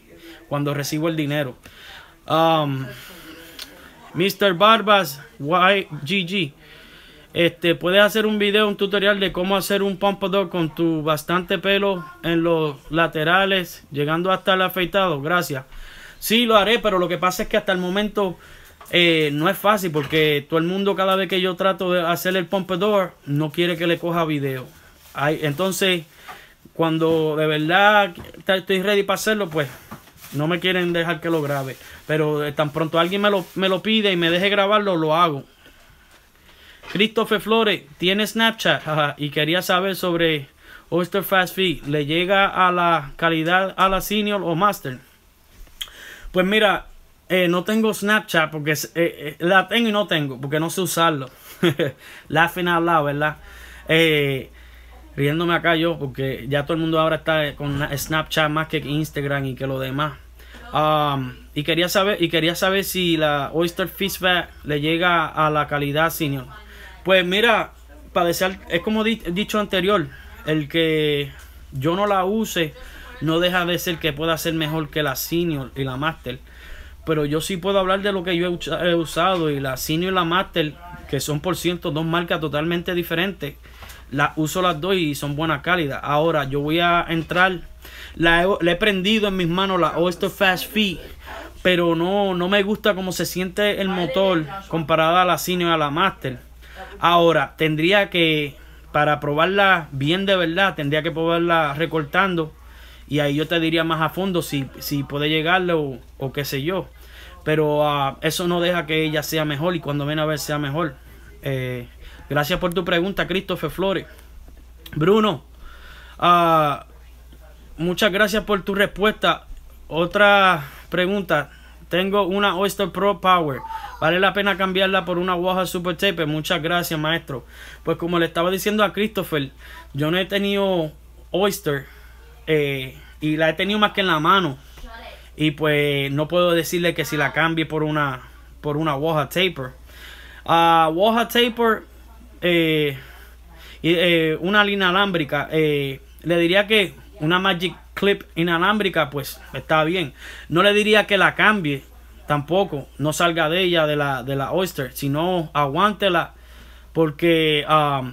cuando recibo el dinero. Um, Mr. Barbas YGG. Este, puedes hacer un video, un tutorial de cómo hacer un pompadour con tu bastante pelo en los laterales, llegando hasta el afeitado. Gracias. Sí, lo haré, pero lo que pasa es que hasta el momento eh, no es fácil porque todo el mundo cada vez que yo trato de hacer el pompadour no quiere que le coja video. entonces, cuando de verdad estoy ready para hacerlo, pues no me quieren dejar que lo grabe. Pero eh, tan pronto alguien me lo, me lo pide y me deje grabarlo, lo hago. Christopher Flores tiene Snapchat *laughs* y quería saber sobre Oyster Fast Feed ¿Le llega a la calidad a la senior o master? Pues mira, eh, no tengo Snapchat porque eh, eh, la tengo y no tengo porque no sé usarlo. *laughs* Laughing al lado, ¿verdad? riéndome acá yo porque ya todo el mundo ahora está con Snapchat más que Instagram y que lo demás. Um, y quería saber y quería saber si la Oyster Fishback le llega a la calidad senior. Pues mira, para es como dicho anterior, el que yo no la use no deja de ser que pueda ser mejor que la senior y la master pero yo sí puedo hablar de lo que yo he usado y la Senior y la Master, que son por ciento dos marcas totalmente diferentes, las uso las dos y son buenas cálidas. Ahora yo voy a entrar, la he, prendido en mis manos la Oyster Fast Feed, pero no, no me gusta cómo se siente el motor comparada a la Senior y a la Master. Ahora tendría que, para probarla bien de verdad, tendría que probarla recortando y ahí yo te diría más a fondo si, si puede llegarle o, qué sé yo. Pero ah, eso no deja que ella sea mejor y cuando ven a ver sea mejor. Eh, gracias por tu pregunta, Christopher Flores. Bruno, ah, muchas gracias por tu respuesta. Otra pregunta. Tengo una Oyster Pro Power. ¿Vale la pena cambiarla por una Waha Super Tape? Muchas gracias, maestro. Pues como le estaba diciendo a Christopher, yo no he tenido Oyster eh, y la he tenido más que en la mano. Y pues no puedo decirle que si la cambie por una, por una Waha Taper. Uh, Waha Taper, eh, eh, una línea alámbrica, le diría que una Magic Clip inalámbrica, pues está bien. No le diría que la cambie tampoco, no salga de ella, de la, de la Oyster, sino aguántela porque ah,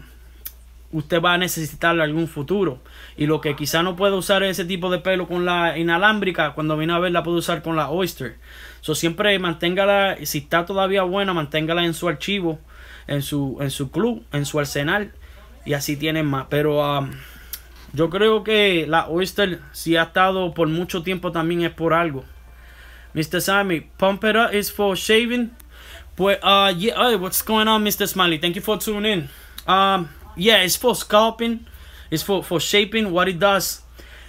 usted va a necesitarle algún futuro. Y lo que quizá no puede usar ese tipo de pelo con la inalámbrica, cuando viene a ver la puedo usar con la Oyster. So siempre manténgala, si está todavía buena, manténgala en su archivo, en su, en su club, en su arsenal. Y así tienen más. Pero um, yo creo que la Oyster, si ha estado por mucho tiempo, también es por algo. Mr. Sammy, pump it up is for shaving. pues uh, yeah, what's going on, Mr. Smiley? Thank you for tuning in. Um, yeah, it's for scalping. It's for, for shaping. What it does,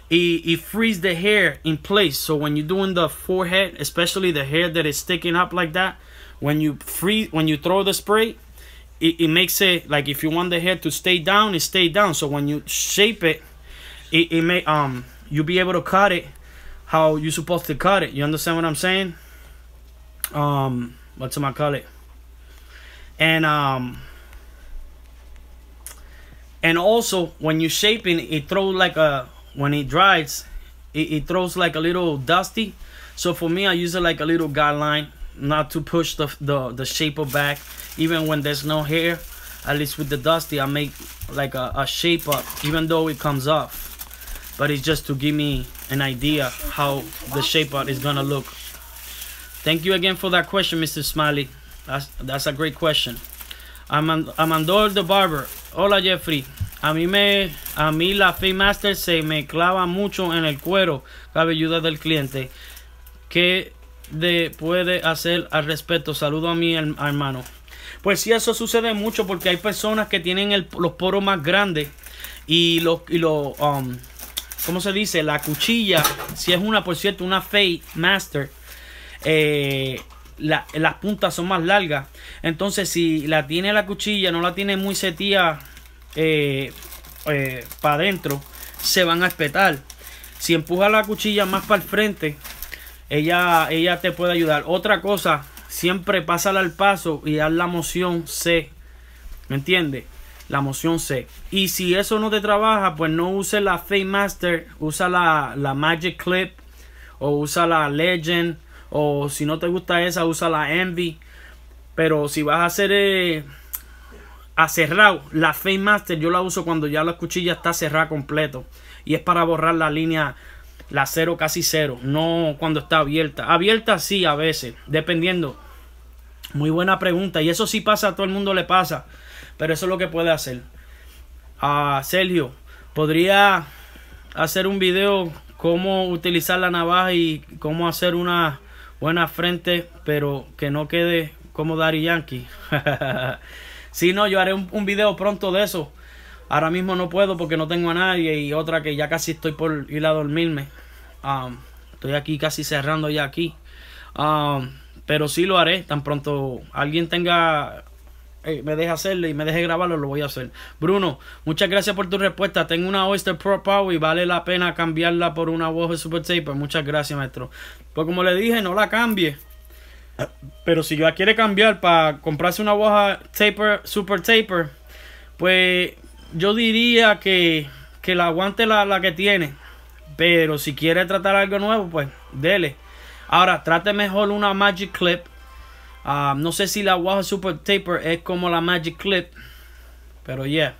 it, it frees the hair in place. So when you're doing the forehead, especially the hair that is sticking up like that, when you free when you throw the spray, it, it makes it like if you want the hair to stay down, it stay down. So when you shape it, it, it may um you'll be able to cut it how you're supposed to cut it. You understand what I'm saying? Um, what's my call it? And um and also when you're shaping it throws like a when it dries it, it throws like a little dusty so for me i use it like a little guideline not to push the, the the shaper back even when there's no hair at least with the dusty i make like a, a shape up even though it comes off but it's just to give me an idea how the shape out is gonna look thank you again for that question mr smiley that's that's a great question Amandor the Barber. Hola Jeffrey. A mí, me, a mí la Fey Master se me clava mucho en el cuero ayuda del cliente. ¿Qué de, puede hacer al respecto? Saludo a mi hermano. Pues sí, eso sucede mucho porque hay personas que tienen el, los poros más grandes y los... Y um, ¿Cómo se dice? La cuchilla, si es una, por cierto, una Fey Master, eh, las puntas son más largas. Entonces, si la tiene la cuchilla, no la tiene muy setía eh, eh, para adentro, se van a espetar. Si empuja la cuchilla más para el frente, ella, ella te puede ayudar. Otra cosa, siempre pásala al paso y haz la moción C. ¿Me entiendes? La moción C. Y si eso no te trabaja, pues no use la Fame Master, usa la, la Magic Clip o usa la Legend o si no te gusta esa, usa la Envy. Pero si vas a hacer eh, a cerrado, la Face Master yo la uso cuando ya la cuchilla está cerrada completo. Y es para borrar la línea, la cero casi cero. No cuando está abierta. Abierta sí a veces, dependiendo. Muy buena pregunta. Y eso sí pasa, a todo el mundo le pasa. Pero eso es lo que puede hacer. A ah, Sergio, podría hacer un video cómo utilizar la navaja y cómo hacer una buena frente, pero que no quede como Dari Yankee. *laughs* si no, yo haré un, video pronto de eso. Ahora mismo no puedo porque no tengo a nadie y otra que ya casi estoy por ir a dormirme. Um, estoy aquí casi cerrando ya aquí. Um, pero sí lo haré. Tan pronto alguien tenga eh, me deja hacerle y me deje grabarlo, lo voy a hacer. Bruno, muchas gracias por tu respuesta. Tengo una Oyster Pro Power y vale la pena cambiarla por una hoja de Super Taper. Pues muchas gracias, maestro. Pues como le dije, no la cambie. Pero si ya quiere cambiar para comprarse una hoja super taper, pues yo diría que, que la aguante la, la, que tiene. Pero si quiere tratar algo nuevo, pues dele. Ahora, trate mejor una Magic Clip Um, no sé si la Waha Super Taper es como la Magic Clip. Pero yeah.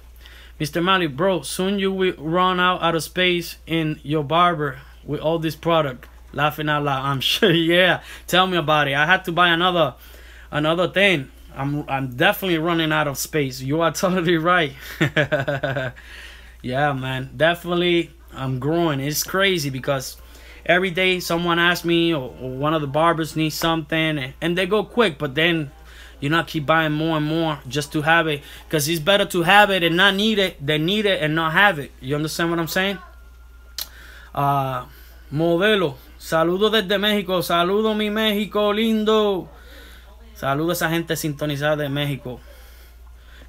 Mr. Mali, bro, soon you will run out, out of space in your barber with all this product. Laughing out loud, I'm *laughs* sure. Yeah, tell me about it. I had to buy another, another thing. I'm I'm definitely running out of space. You are *laughs* totally right. *laughs* yeah, man, definitely. I'm growing. It's crazy because every day someone asks me or, or one of the barbers needs something and, and they go quick but then you not keep buying more and more just to have it because it's better to have it and not need it than need it and not have it you understand what i'm saying uh modelo saludos desde méxico saludo mi méxico lindo saludo a esa gente sintonizada de méxico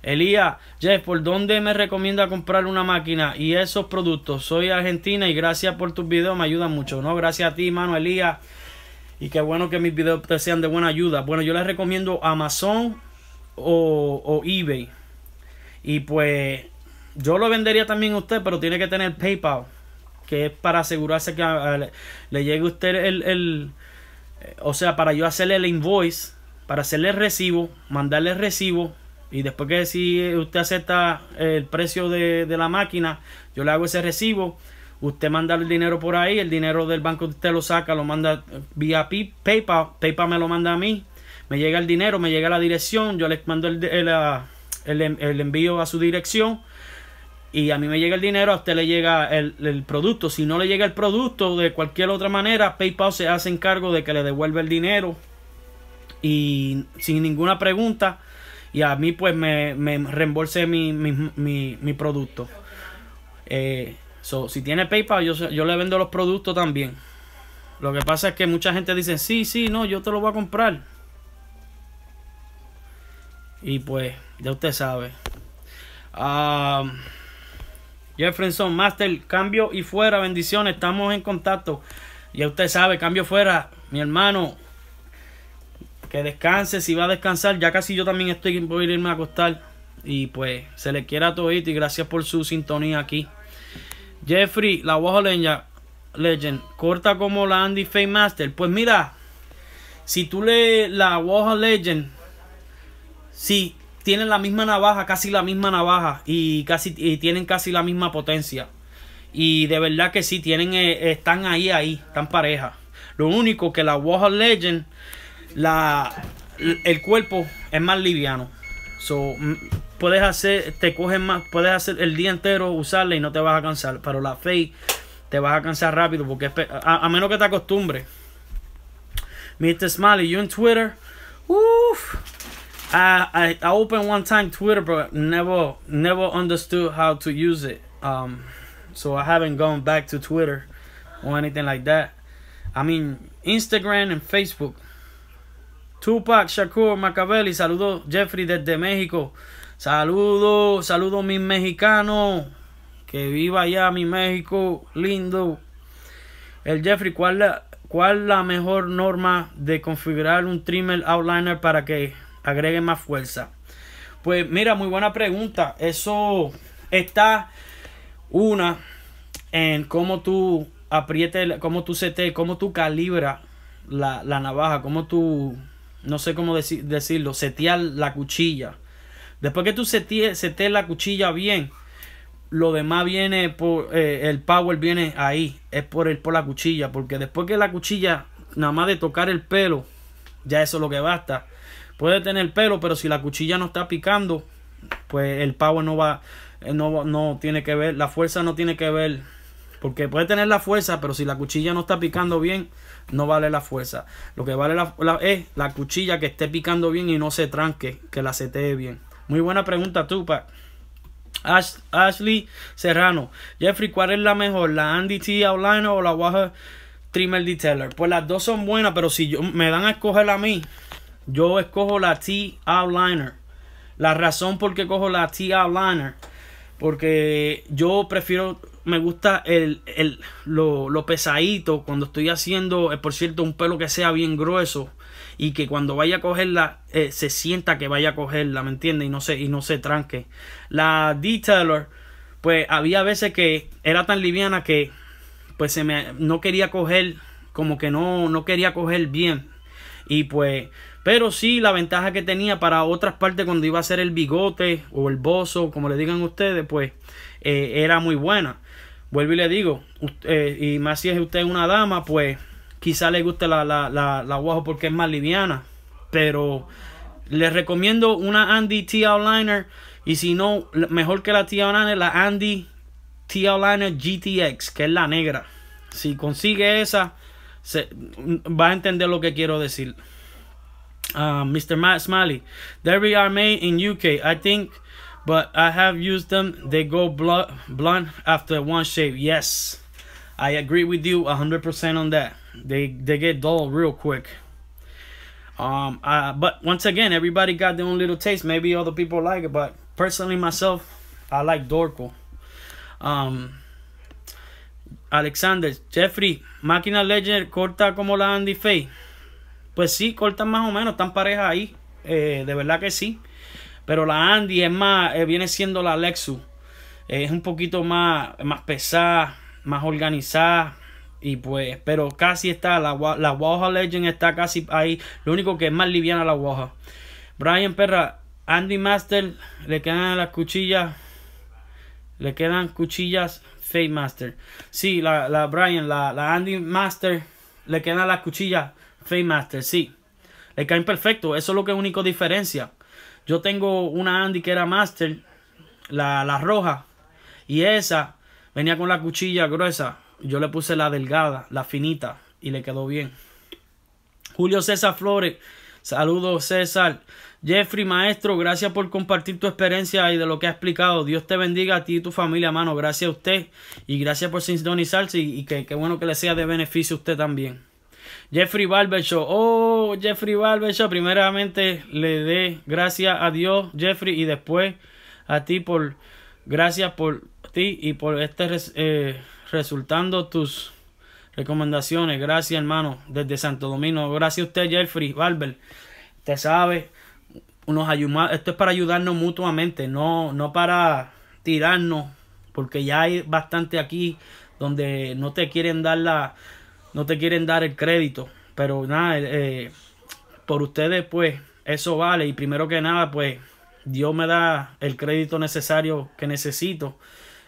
Elías, Jeff, ¿por dónde me recomienda comprar una máquina y esos productos? Soy argentina y gracias por tus videos, me ayudan mucho, ¿no? Gracias a ti, mano, Elías. Y qué bueno que mis videos te sean de buena ayuda. Bueno, yo les recomiendo Amazon o, eBay. Y pues yo lo vendería también a usted, pero tiene que tener PayPal, que es para asegurarse que ah, le, llegue a usted el, el, eh, o sea, para yo hacerle el invoice, para hacerle el recibo, mandarle recibo y después que si usted acepta el precio de, la máquina, yo le hago ese recibo. Usted manda el dinero por ahí, el dinero del banco usted lo saca, lo manda vía PayPal, PayPal me lo manda a mí, me llega el dinero, me llega la dirección, yo le mando el, envío a su dirección y a mí me llega el dinero, a usted le llega el, el, producto. Si no le llega el producto de cualquier otra manera, PayPal se hace encargo de que le devuelva el dinero y sin ninguna pregunta y a mí pues me, me reembolse mi, producto. Eh, si tiene PayPal, yo, yo le vendo los productos también. Lo que pasa es que mucha gente dice, sí, sí, no, yo te lo voy a comprar. Y pues, ya usted sabe. Ah, Jefferson Master, cambio y fuera, bendiciones, estamos en contacto. Ya usted sabe, cambio fuera, mi hermano que descanse, si va a descansar, ya casi yo también estoy por irme a acostar. Y pues se le quiera a esto y gracias por su sintonía aquí. Jeffrey, la leña Legend, corta como la Andy Fame Master. Pues mira, si tú le la Guajo Legend, si tienen la misma navaja, casi la misma navaja y, casi, y tienen casi la misma potencia. Y de verdad que sí, tienen, eh, están ahí, ahí, están pareja. Lo único que la Warhol Legend la, el cuerpo es más liviano. So, mm, puedes hacer, te cogen más, puedes hacer el día entero usarla y no te vas a cansar. Pero la fe te vas a cansar rápido porque a, menos que te acostumbres. Mr. Smiley, you en Twitter? Oof. I, I, I opened one time Twitter, pero never never understood how to use it. Um, so I haven't gone back to Twitter or anything like that. I mean Instagram and Facebook. Tupac Shakur Macabelli, saludos Jeffrey desde México. Saludos, saludos mis mexicanos. Que viva allá mi México, lindo. El Jeffrey, ¿cuál la, cuál la mejor norma de configurar un trimmer outliner para que agregue más fuerza? Pues mira, muy buena pregunta. Eso está una en cómo tú aprietes, cómo tú setes, cómo tú calibras la, la navaja, cómo tú no sé cómo decirlo, setear la cuchilla. Después que tú setees sete la cuchilla bien, lo demás viene por eh, el power viene ahí, es por el por la cuchilla, porque después que la cuchilla nada más de tocar el pelo, ya eso es lo que basta. Puede tener pelo, pero si la cuchilla no está picando, pues el power no va eh, no no tiene que ver, la fuerza no tiene que ver porque puede tener la fuerza, pero si la cuchilla no está picando bien, no vale la fuerza. Lo que vale la, es la cuchilla que esté picando bien y no se tranque, que la setee bien. Muy buena pregunta, tú pa Ashley Serrano. Jeffrey, ¿cuál es la mejor? ¿La Andy T. outliner o la Waja Trimmer Detailer? Pues las dos son buenas, pero si yo, me dan a escoger a mí, yo escojo la T Outliner. La razón por qué cojo la T Outliner, porque yo prefiero me gusta el, lo, pesadito cuando estoy haciendo, eh, por cierto, un pelo que sea bien grueso y que cuando vaya a cogerla eh, se sienta que vaya a cogerla, ¿me entiendes? Y no se, y no se tranque. La detailer, pues había veces que era tan liviana que pues se me, no quería coger, como que no, no quería coger bien. Y pues, pero sí, la ventaja que tenía para otras partes cuando iba a hacer el bigote o el bozo, como le digan ustedes, pues eh, era muy buena vuelvo y le digo, eh, y más si es usted una dama, pues quizá le guste la, la, la, guajo porque es más liviana. Pero les recomiendo una Andy T Outliner. Y si no, mejor que la T Outliner, la Andy T Outliner GTX, que es la negra. Si consigue esa, se, mm, va a entender lo que quiero decir. Ah, Mr. Max Smiley, there we are made in UK. I think but I have used them. They go blunt after one shave. Yes, I agree with you 100% on that. They they get dull real quick. Um, uh, but once again, everybody got their own little taste. Maybe other people like it, but personally myself, I like Dorco. Um, Alexander, Jeffrey, Máquina Legend corta como la Andy Faye. Pues sí, cortan más o menos, están parejas ahí. Eh, de verdad que sí. Pero la Andy es más, eh, viene siendo la Lexus. Eh, es un poquito más, más pesada, más organizada. Y pues, pero casi está, la, la Waha Legend está casi ahí. Lo único que es más liviana la Waha. Brian Perra, Andy Master, le quedan las cuchillas. Le quedan cuchillas Fade Master. Sí, la, Brian, la, Andy Master, le quedan las cuchillas Fade Master, sí. Le caen perfecto. Eso es lo que es único diferencia. Yo tengo una Andy que era Master, la, la roja, y esa venía con la cuchilla gruesa. Yo le puse la delgada, la finita, y le quedó bien. Julio César Flores, saludo César. Jeffrey, maestro, gracias por compartir tu experiencia y de lo que ha explicado. Dios te bendiga a ti y tu familia, hermano. Gracias a usted y gracias por sintonizarse y, y que, que bueno que le sea de beneficio a usted también. Jeffrey show Oh, Jeffrey Show, Primeramente le dé gracias a Dios, Jeffrey, y después a ti por gracias por ti y por este eh, resultando tus recomendaciones. Gracias, hermano, desde Santo Domingo. Gracias a usted, Jeffrey Barber. Te sabe, unos esto es para ayudarnos mutuamente, no, no para tirarnos, porque ya hay bastante aquí donde no te quieren dar la no te quieren dar el crédito. Pero nada, eh, eh, por ustedes pues eso vale. Y primero que nada pues Dios me da el crédito necesario que necesito.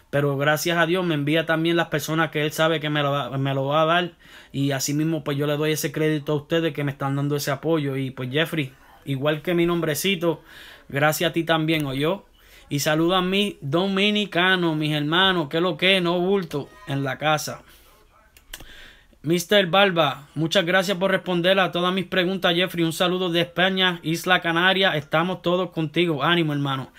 Pero gracias a Dios me envía también las personas que Él sabe que me lo, me lo va a dar. Y así mismo pues yo le doy ese crédito a ustedes que me están dando ese apoyo. Y pues Jeffrey, igual que mi nombrecito, gracias a ti también, o yo. Y saluda a mi dominicano, mis hermanos, que lo que, no bulto, en la casa. Mister Barba, muchas gracias por responder a todas mis preguntas, Jeffrey. Un saludo de España, Isla Canaria. Estamos todos contigo. Ánimo, hermano.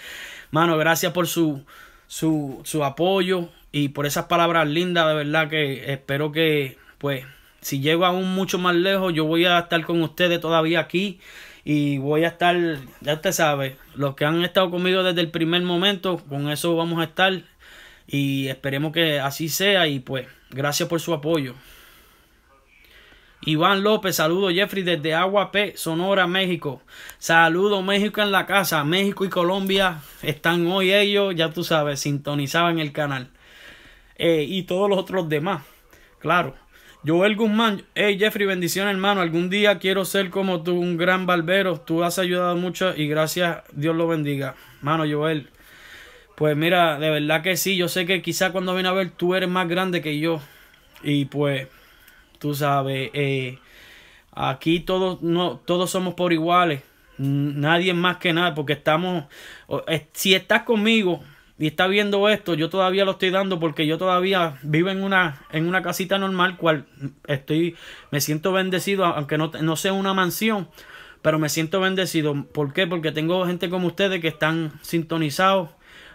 Mano, gracias por su, su, su apoyo y por esas palabras lindas. De verdad que espero que, pues, si llego aún mucho más lejos, yo voy a estar con ustedes todavía aquí. Y voy a estar, ya usted sabe, los que han estado conmigo desde el primer momento, con eso vamos a estar. Y esperemos que así sea. Y pues, gracias por su apoyo. Iván López, saludo Jeffrey desde Agua P, Sonora, México. Saludo México en la casa. México y Colombia están hoy ellos, ya tú sabes, sintonizaban el canal. Eh, y todos los otros demás, claro. Joel Guzmán, hey Jeffrey, bendición hermano. Algún día quiero ser como tú, un gran barbero. Tú has ayudado mucho y gracias, Dios lo bendiga. Mano Joel, pues mira, de verdad que sí. Yo sé que quizá cuando viene a ver tú eres más grande que yo. Y pues Tú sabes, eh, aquí todos, no, todos somos por iguales. Nadie más que nada, porque estamos... Si estás conmigo y estás viendo esto, yo todavía lo estoy dando porque yo todavía vivo en una, en una casita normal, cual estoy, me siento bendecido, aunque no, no sea una mansión, pero me siento bendecido. ¿Por qué? Porque tengo gente como ustedes que están sintonizados,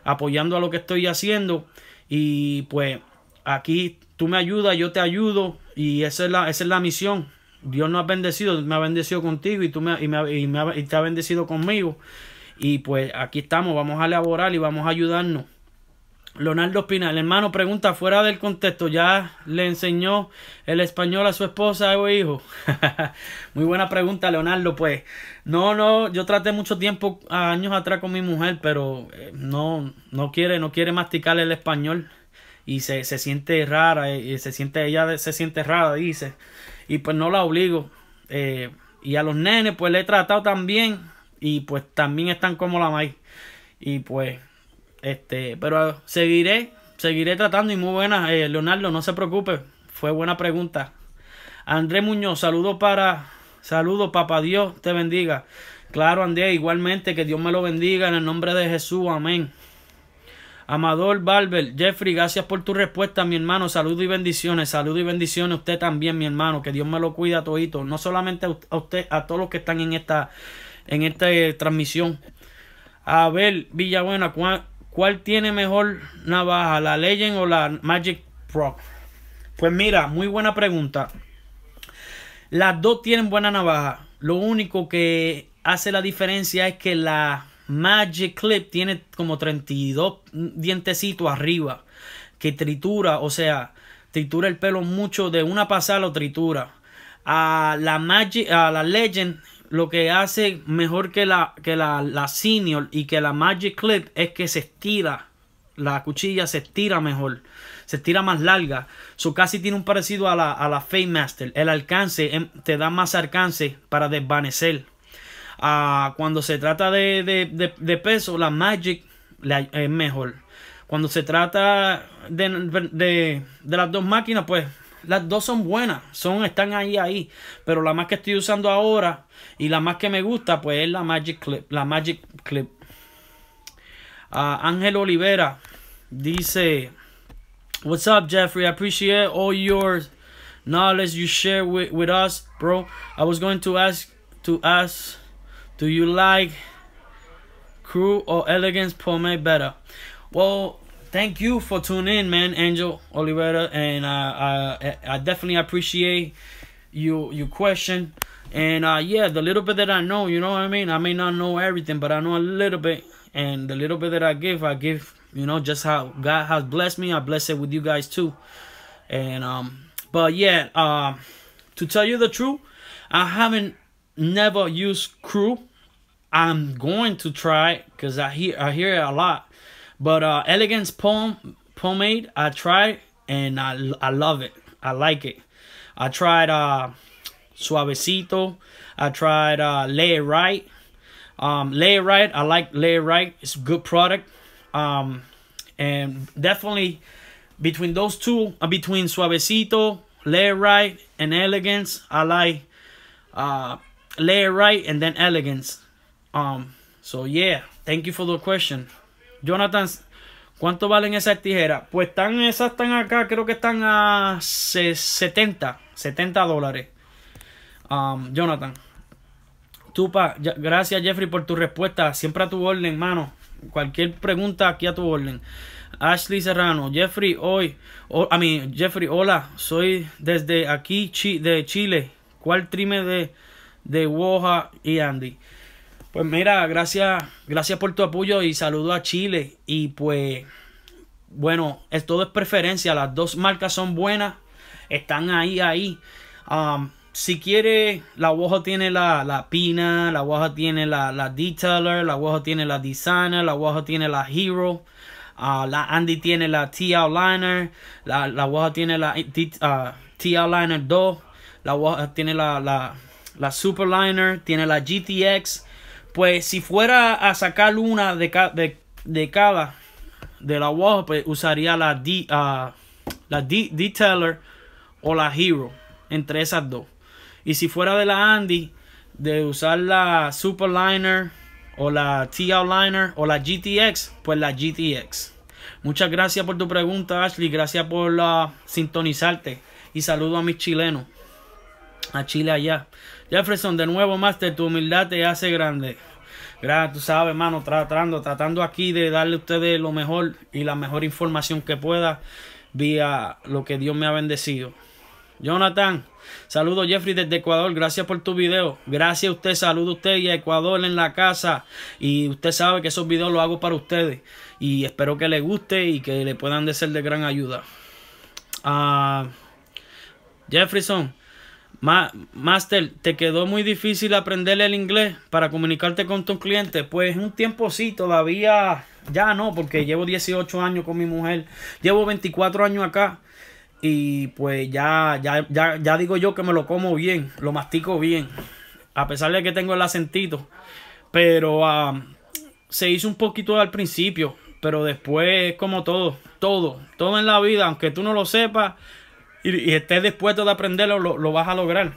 apoyando a lo que estoy haciendo. Y pues aquí tú me ayudas, yo te ayudo, y esa es la, esa es la misión. Dios nos ha bendecido, me ha bendecido contigo y, tú me, y, me, y, te ha bendecido conmigo. Y pues aquí estamos, vamos a elaborar y vamos a ayudarnos. Leonardo Espinal, hermano, pregunta fuera del contexto, ¿ya le enseñó el español a su esposa o hijo? *laughs* Muy buena pregunta, Leonardo, pues. No, no, yo traté mucho tiempo, años atrás con mi mujer, pero eh, no, no quiere, no quiere masticar el español y se, se siente rara, y eh, eh, se siente, ella se siente rara, dice, y pues no la obligo. Eh, y a los nenes, pues le he tratado también, y pues también están como la maíz. Y pues, este, pero seguiré, seguiré tratando y muy buena, Leonardo, no se preocupe, fue buena pregunta. André Muñoz, saludo para, saludo, papá Dios te bendiga. Claro, André, igualmente, que Dios me lo bendiga en el nombre de Jesús, amén. Amador Barber, Jeffrey, gracias por tu respuesta, mi hermano. Saludos y bendiciones. Saludos y bendiciones a usted también, mi hermano. Que Dios me lo cuida a todito. No solamente a usted, a todos los que están en esta, en esta eh, transmisión. A ver, Villabuena, ¿cuál, ¿cuál, tiene mejor navaja? ¿La Legend o la Magic Pro? Pues mira, muy buena pregunta. Las dos tienen buena navaja. Lo único que hace la diferencia es que la Magic Clip tiene como 32 dientecitos arriba que tritura, o sea, tritura el pelo mucho de una pasada lo tritura. A la a la Legend lo que hace mejor que la que la, Senior y que la Magic Clip es que se estira la cuchilla se estira mejor, se estira más larga. su casi tiene un parecido a la, a la Fame Master. El alcance em, te da más alcance para desvanecer cuando se trata de, de, peso, la Magic es mejor. Cuando se trata de, las dos máquinas, pues las dos son buenas, son, están ahí, ahí. Pero la más que estoy usando ahora y la más que me gusta, pues es la Magic Clip. La Magic Clip. Ah, Ángel Olivera dice, What's up, Jeffrey? I appreciate all your knowledge you share with, with us, bro. I was going to ask to ask Do you like crew or elegance pomade better? Well, thank you for tuning in, man, Angel Oliveira, and uh, I, I definitely appreciate you your question. And uh, yeah, the little bit that I know, you know what I mean? I may not know everything, but I know a little bit. And the little bit that I give, I give, you know, just how God has blessed me. I bless it with you guys too. And um, but yeah, um, uh, to tell you the truth, I haven't never used crew I'm going to try because I hear I hear it a lot. But uh, Elegance Palm Pomade, I tried and I I love it. I like it. I tried uh, Suavecito. I tried uh, Lay It Right. Um, Lay It Right. I like Lay It Right. It's a good product. Um, and definitely between those two, uh, between Suavecito, Lay It Right, and Elegance, I like uh, Lay It Right and then Elegance Um, so yeah, thank you for the question. Jonathan, ¿cuánto valen esas tijeras? Pues están, esas están acá, creo que están a 70, 70 dólares. Um, Jonathan. Tupa, gracias Jeffrey por tu respuesta. Siempre a tu orden, mano. Cualquier pregunta aquí a tu orden. Ashley Serrano, Jeffrey, hoy, oh, a mí, Jeffrey, hola, soy desde aquí de Chile. ¿Cuál trime de, de y Andy? Pues mira, gracias, gracias por tu apoyo y saludo a Chile. Y pues, bueno, es, todo es preferencia. Las dos marcas son buenas. Están ahí, ahí. Um, si quiere, la Wojo tiene la, Pina, la guaja tiene la, la Detailer, la guaja tiene la Designer, la guaja tiene la Hero. Uh, la Andy tiene la T-Outliner, la, la tiene la eh, T-Outliner uh, 2, la Wojo tiene la, la Superliner, tiene la GTX, pues si fuera a sacar una de, de, cada de la wap, pues, usaría la, D, ah, la D, o la Hero, entre esas dos. Y si fuera de la Andy, de usar la Superliner o la T-Outliner o la GTX, pues la GTX. Muchas gracias por tu pregunta, Ashley. Gracias por ah, sintonizarte. Y saludo a mis chilenos. A Chile allá. Jefferson, de nuevo, Master, tu humildad te hace grande. Gracias, tú sabes, hermano, tratando, tratando aquí de darle a ustedes lo mejor y la mejor información que pueda vía lo que Dios me ha bendecido. Jonathan, saludo Jeffrey desde Ecuador, gracias por tu video. Gracias a usted, saludo a usted y a Ecuador en la casa. Y usted sabe que esos videos los hago para ustedes. Y espero que les guste y que le puedan ser de gran ayuda. Ah, Jefferson, Master, ¿te quedó muy difícil aprender el inglés para comunicarte con tus clientes? Pues un tiempo sí, todavía ya no, porque llevo 18 años con mi mujer, llevo 24 años acá y pues ya, ya, digo yo que me lo como bien, lo mastico bien, a pesar de que tengo el acentito, pero um, se hizo un poquito al principio, pero después es como todo, todo, todo en la vida, aunque tú no lo sepas y, estés dispuesto de aprenderlo, lo, vas a lograr.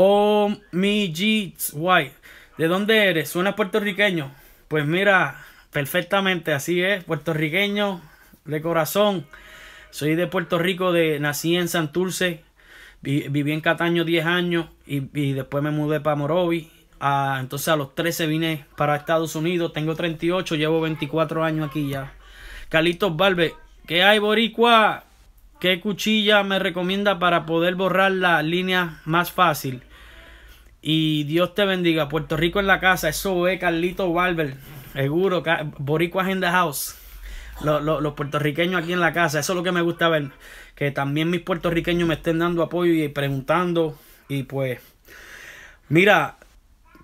Oh, mi Jeets why ¿de dónde eres? ¿Suena puertorriqueño? Pues mira, perfectamente, así es, puertorriqueño de corazón. Soy de Puerto Rico, de, nací en Santurce, viví en Cataño 10 años y, después me mudé para Morovi. Ah, entonces a los 13 vine para Estados Unidos, tengo 38, llevo 24 años aquí ya. Carlitos Valve, ¿qué hay, Boricua? ¿Qué cuchilla me recomienda para poder borrar la línea más fácil? Y Dios te bendiga. Puerto Rico en la casa. Eso es Carlito Valver. Seguro. Boricuas in the house. Los, los, puertorriqueños aquí en la casa. Eso es lo que me gusta ver. Que también mis puertorriqueños me estén dando apoyo y preguntando. Y pues, mira,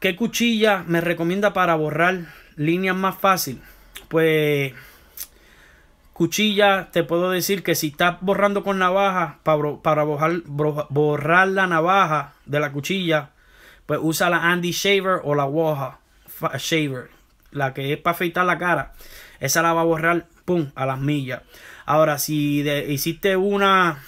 ¿qué cuchilla me recomienda para borrar líneas más fácil? Pues cuchilla, te puedo decir que si estás borrando con navaja, para, para borrar, borrar, la navaja de la cuchilla, pues usa la Andy Shaver o la Waha Shaver, la que es para afeitar la cara. Esa la va a borrar, pum, a las millas. Ahora, si hiciste una,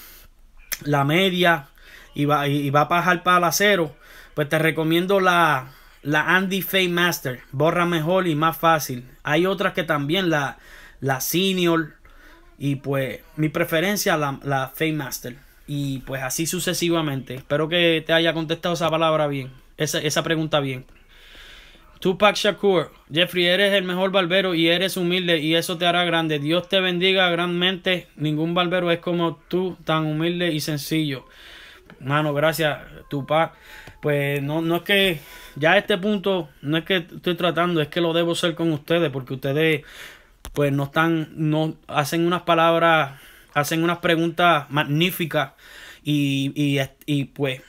la media, y va, y va a bajar para el acero, pues te recomiendo la, la Andy Fade Master. Borra mejor y más fácil. Hay otras que también la la Senior y pues mi preferencia la, la Fame Master y pues así sucesivamente. Espero que te haya contestado esa palabra bien, esa, esa pregunta bien. Tupac Shakur, Jeffrey, eres el mejor barbero y eres humilde y eso te hará grande. Dios te bendiga grandemente. Ningún barbero es como tú, tan humilde y sencillo. Mano, gracias, Tupac. Pues no, no es que ya a este punto, no es que estoy tratando, es que lo debo ser con ustedes porque ustedes pues no están, no hacen unas palabras, hacen unas preguntas magníficas y, y, pues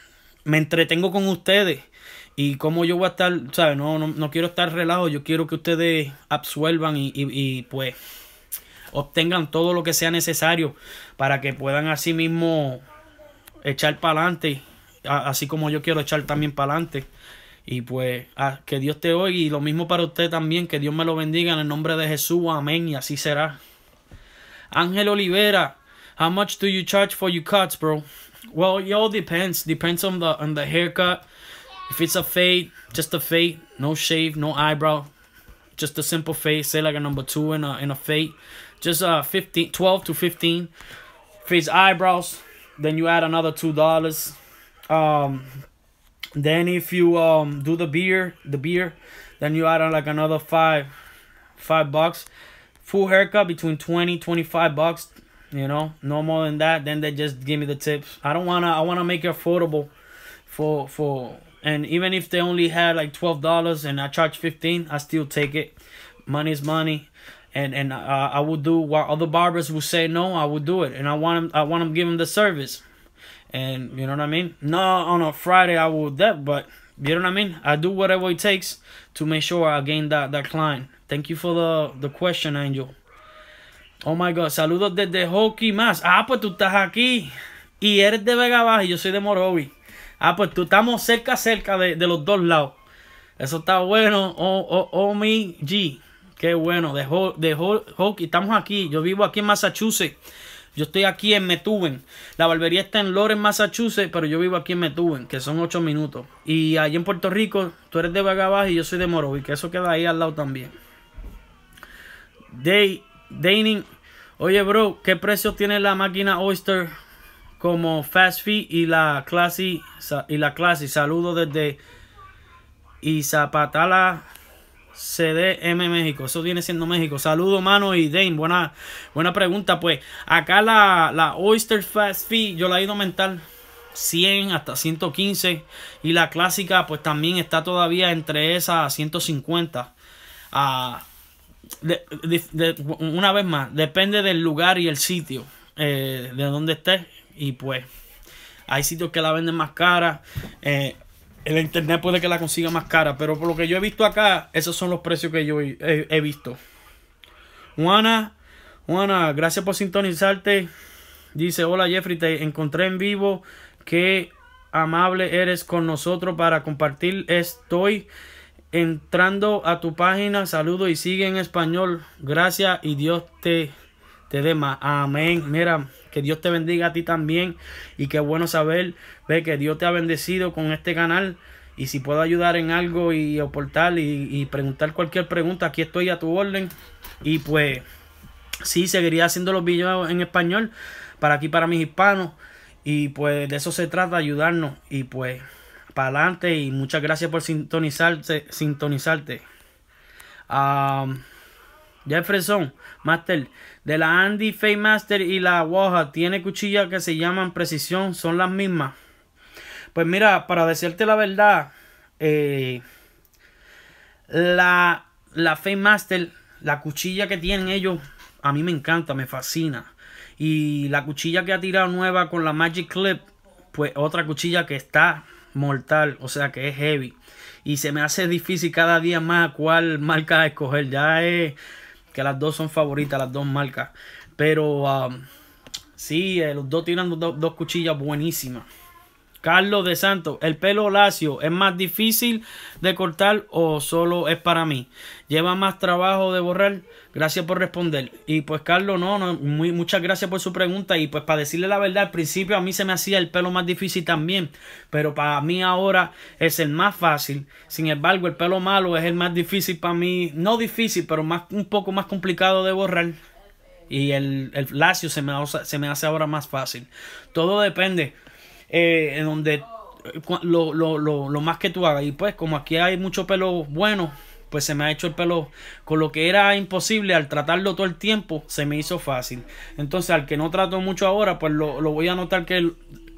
me entretengo con ustedes. Y como yo voy a estar, ¿sabes? No, no, quiero estar relajo, yo quiero que ustedes absuelvan y, y, y, pues obtengan todo lo que sea necesario para que puedan así mismo echar para adelante, así como yo quiero echar también para adelante. Y pues, ah, que Dios te oiga y lo mismo para usted también, que Dios me lo bendiga en el nombre de Jesús, amén, y así será. Ángel Olivera, how much do you charge for your cuts, bro? Well, it all depends. Depends on the on the haircut. If it's a fade, just a fade, no shave, no eyebrow, just a simple fade, say like a number two in a in a fade, just uh 15, 12 to fifteen. If it's eyebrows, then you add another two dollars. Um, then if you um do the beer the beer then you add on like another five five bucks full haircut between 20 25 bucks you know no more than that then they just give me the tips i don't want to i want to make it affordable for for and even if they only had like $12 and i charge 15 i still take it money is money and and uh, i will do what other barbers will say no i will do it and i want them i want them give them the service And you know what I mean? No, on a Friday I will that, but you know what I mean? I do whatever it takes to make sure I gain that, that client. Thank you for the, the question, Angel. Oh my God, saludos desde Hockey Más. Ah, pues tú estás aquí y eres de Vega Baja y yo soy de Morovi. Ah, pues tú estamos cerca, cerca de, de los dos lados. Eso está bueno. Oh, oh, oh mi G. Qué bueno. De, de Hockey, estamos aquí. Yo vivo aquí en Massachusetts. Yo estoy aquí en Metuben. La barbería está en Lawrence, Massachusetts, pero yo vivo aquí en Metuben, que son ocho minutos. Y allí en Puerto Rico, tú eres de Vagabaj y yo soy de Morovi, que eso queda ahí al lado también. Day, oye bro, ¿qué precio tiene la máquina Oyster como Fast Fee y la Classy. y la saludo desde Izapatala, CDM México. Eso viene siendo México. saludo mano y Dane. Buena, buena pregunta. Pues acá la, la Oyster Fast Fee yo la he ido mental 100 hasta 115. Y la clásica pues también está todavía entre esas 150. Ah, una vez más, depende del lugar y el sitio eh, de donde esté Y pues hay sitios que la venden más cara. Eh, el internet puede que la consiga más cara, pero por lo que yo he visto acá, esos son los precios que yo he, visto. Juana, Juana, gracias por sintonizarte. Dice, hola Jeffrey, te encontré en vivo. Qué amable eres con nosotros para compartir. Estoy entrando a tu página. Saludo y sigue en español. Gracias y Dios te, te dé más. Amén. Mira, que Dios te bendiga a ti también. Y qué bueno saber Ve que Dios te ha bendecido con este canal. Y si puedo ayudar en algo y aportar y, preguntar cualquier pregunta, aquí estoy a tu orden. Y pues, sí, seguiría haciendo los videos en español para aquí, para mis hispanos. Y pues de eso se trata, ayudarnos. Y pues, para adelante. Y muchas gracias por sintonizarte. sintonizarte. Jefferson, Master, de la Andy Fay Master y la Waja, tiene cuchillas que se llaman precisión, son las mismas. Pues mira, para decirte la verdad, eh, la, la Fame Master, la cuchilla que tienen ellos, a mí me encanta, me fascina. Y la cuchilla que ha tirado nueva con la Magic Clip, pues otra cuchilla que está mortal, o sea que es heavy. Y se me hace difícil cada día más cuál marca escoger. Ya es que las dos son favoritas, las dos marcas. Pero um, sí, eh, los dos tiran dos cuchillas buenísimas. Carlos de Santos, ¿el pelo lacio es más difícil de cortar o solo es para mí? ¿Lleva más trabajo de borrar? Gracias por responder. Y pues Carlos, no, no muchas gracias por su pregunta. Y pues para decirle la verdad, al principio a mí se me hacía el pelo más difícil también, pero para mí ahora es el más fácil. Sin embargo, el pelo malo es el más difícil para mí, no difícil, pero más, un poco más complicado de borrar y el, el lacio se me, se me hace ahora más fácil. Todo depende. Eh, en donde eh, lo, lo, lo, lo, más que tú hagas. Y pues, como aquí hay mucho pelo bueno, pues se me ha hecho el pelo con lo que era imposible al tratarlo todo el tiempo, se me hizo fácil. Entonces, al que no trato mucho ahora, pues lo, lo voy a notar que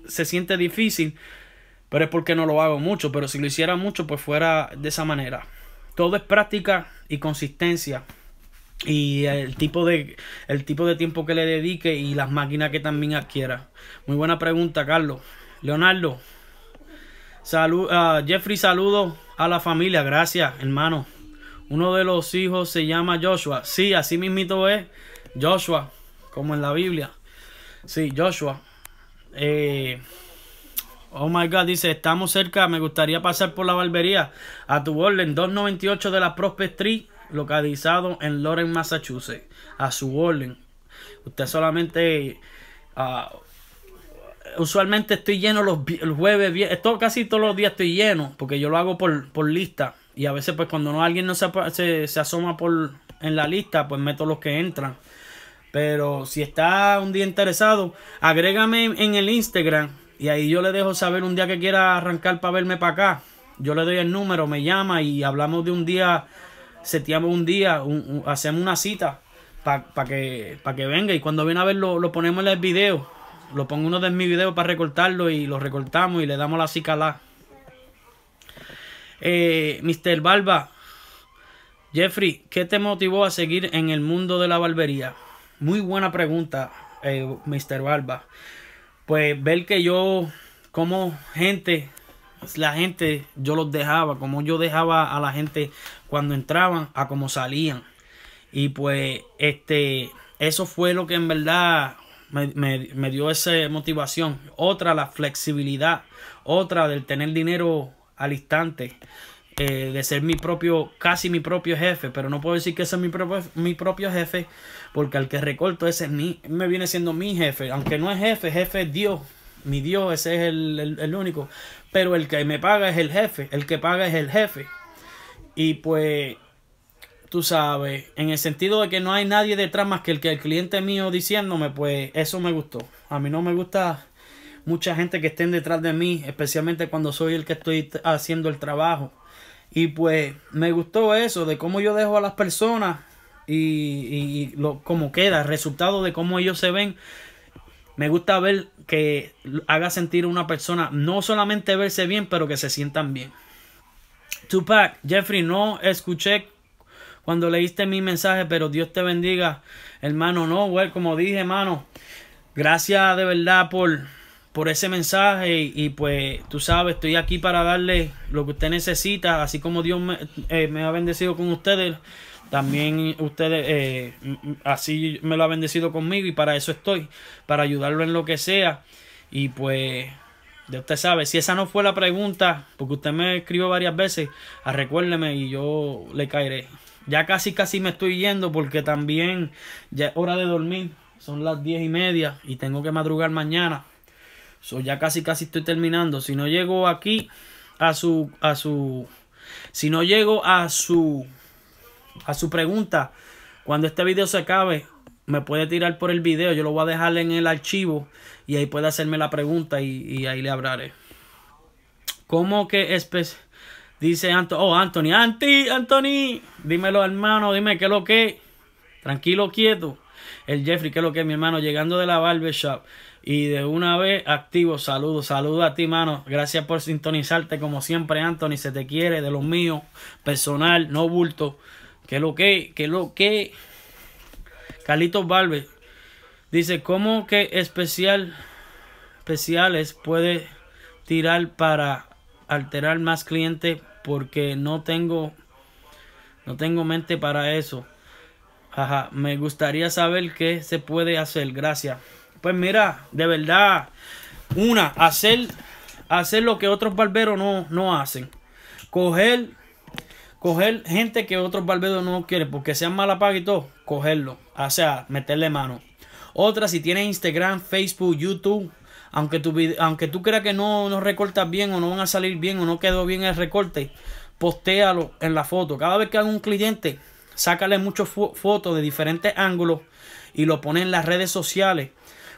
se siente difícil, pero es porque no lo hago mucho. Pero si lo hiciera mucho, pues fuera de esa manera. Todo es práctica y consistencia y el tipo de el tipo de tiempo que le dedique y las máquinas que también adquiera. Muy buena pregunta, Carlos. Leonardo. Ah, Jeffrey, saludo a la familia. Gracias, hermano. Uno de los hijos se llama Joshua. Sí, así mismito es. Joshua, como en la Biblia. Sí, Joshua. Eh, oh my God, dice, estamos cerca. Me gustaría pasar por la barbería. A tu orden, 298 de la Prospect localizado en Lawrence, Massachusetts, a su orden. Usted solamente... Ah, usualmente estoy lleno los, jueves, ...esto casi todos los días estoy lleno, porque yo lo hago por, lista. Y a veces, pues cuando no, alguien no se, asoma por, en la lista, pues meto los que entran. Pero si está un día interesado, agrégame en el Instagram y ahí yo le dejo saber un día que quiera arrancar para verme para acá. Yo le doy el número, me llama y hablamos de un día seteamos un día, hacemos una cita para que, que venga y cuando viene a verlo lo ponemos en el video, lo pongo uno de mis videos para recortarlo y lo recortamos y le damos la cicalá. Eh, Mr. Barba, Jeffrey, ¿qué te motivó a seguir en el mundo de la barbería? Muy buena pregunta, eh, Mr. Barba. Pues ver que yo, como gente, la gente, yo los dejaba, como yo dejaba a la gente cuando entraban a como salían. Y pues, este, eso fue lo que en verdad me, dio esa motivación. Otra, la flexibilidad. Otra, del tener dinero al instante. Eh, de ser mi propio, casi mi propio jefe, pero no puedo decir que ese es mi propio, mi propio jefe, porque al que recorto ese es mi, me viene siendo mi jefe, aunque no es jefe, jefe es Dios, mi Dios, ese es el único, pero el que me paga es el jefe, el que paga es el jefe, y pues, tú sabes, en el sentido de que no hay nadie detrás más que el que el cliente mío diciéndome, pues eso me gustó. A mí no me gusta mucha gente que estén detrás de mí, especialmente cuando soy el que estoy haciendo el trabajo. Y pues me gustó eso, de cómo yo dejo a las personas y, y, cómo queda, el resultado de cómo ellos se ven. Me gusta ver que haga sentir a una persona, no solamente verse bien, pero que se sientan bien. Tupac, Jeffrey, no escuché cuando leíste mi mensaje, pero Dios te bendiga, hermano. No, güey, como dije, hermano, gracias de verdad por, por ese mensaje y, pues tú sabes, estoy aquí para darle lo que usted necesita, así como Dios me, eh, ha bendecido con ustedes. También ustedes, eh, mm, así me lo ha bendecido conmigo y para eso estoy, para ayudarlo en lo que sea. Y pues ya usted sabe, si esa no fue la pregunta, porque usted me escribió varias veces, a ah, recuérdeme y yo le caeré. Ya casi casi me estoy yendo porque también ya es hora de dormir. Son las diez y media y tengo que madrugar mañana. soy ya casi casi estoy terminando. Si no llego aquí a su a su si no llego a su a su pregunta cuando este video se acabe me puede tirar por el video. Yo lo voy a dejar en el archivo y ahí puede hacerme la pregunta y, ahí le hablaré. ¿Cómo que es? Dice anto Oh, Anthony. Anti, Anthony. Dímelo, hermano. Dime qué es lo que. Tranquilo, quieto. El Jeffrey, qué es lo que, mi hermano. Llegando de la barbershop. Y de una vez activo. Saludos, saludos a ti, mano. Gracias por sintonizarte. Como siempre, Anthony. Se te quiere de lo mío, Personal, no bulto. ¿Qué es lo que? ¿Qué es lo que? Carlitos Barber. Dice, ¿cómo que especial, especiales puede tirar para alterar más clientes? Porque no tengo, no tengo mente para eso. me gustaría saber qué se puede hacer. Gracias. Pues mira, de verdad, una, hacer, hacer lo que otros barberos no, no hacen. Coger, coger gente que otros barberos no quieren, porque sean mala paga y todo, cogerlo. O sea, meterle mano. Otra, si tienes Instagram, Facebook, YouTube, aunque, aunque tú creas que no, recortas bien o no van a salir bien o no quedó bien el recorte, postéalo en la foto. Cada vez que haga un cliente, sácale muchas fotos de diferentes ángulos y lo pone en las redes sociales.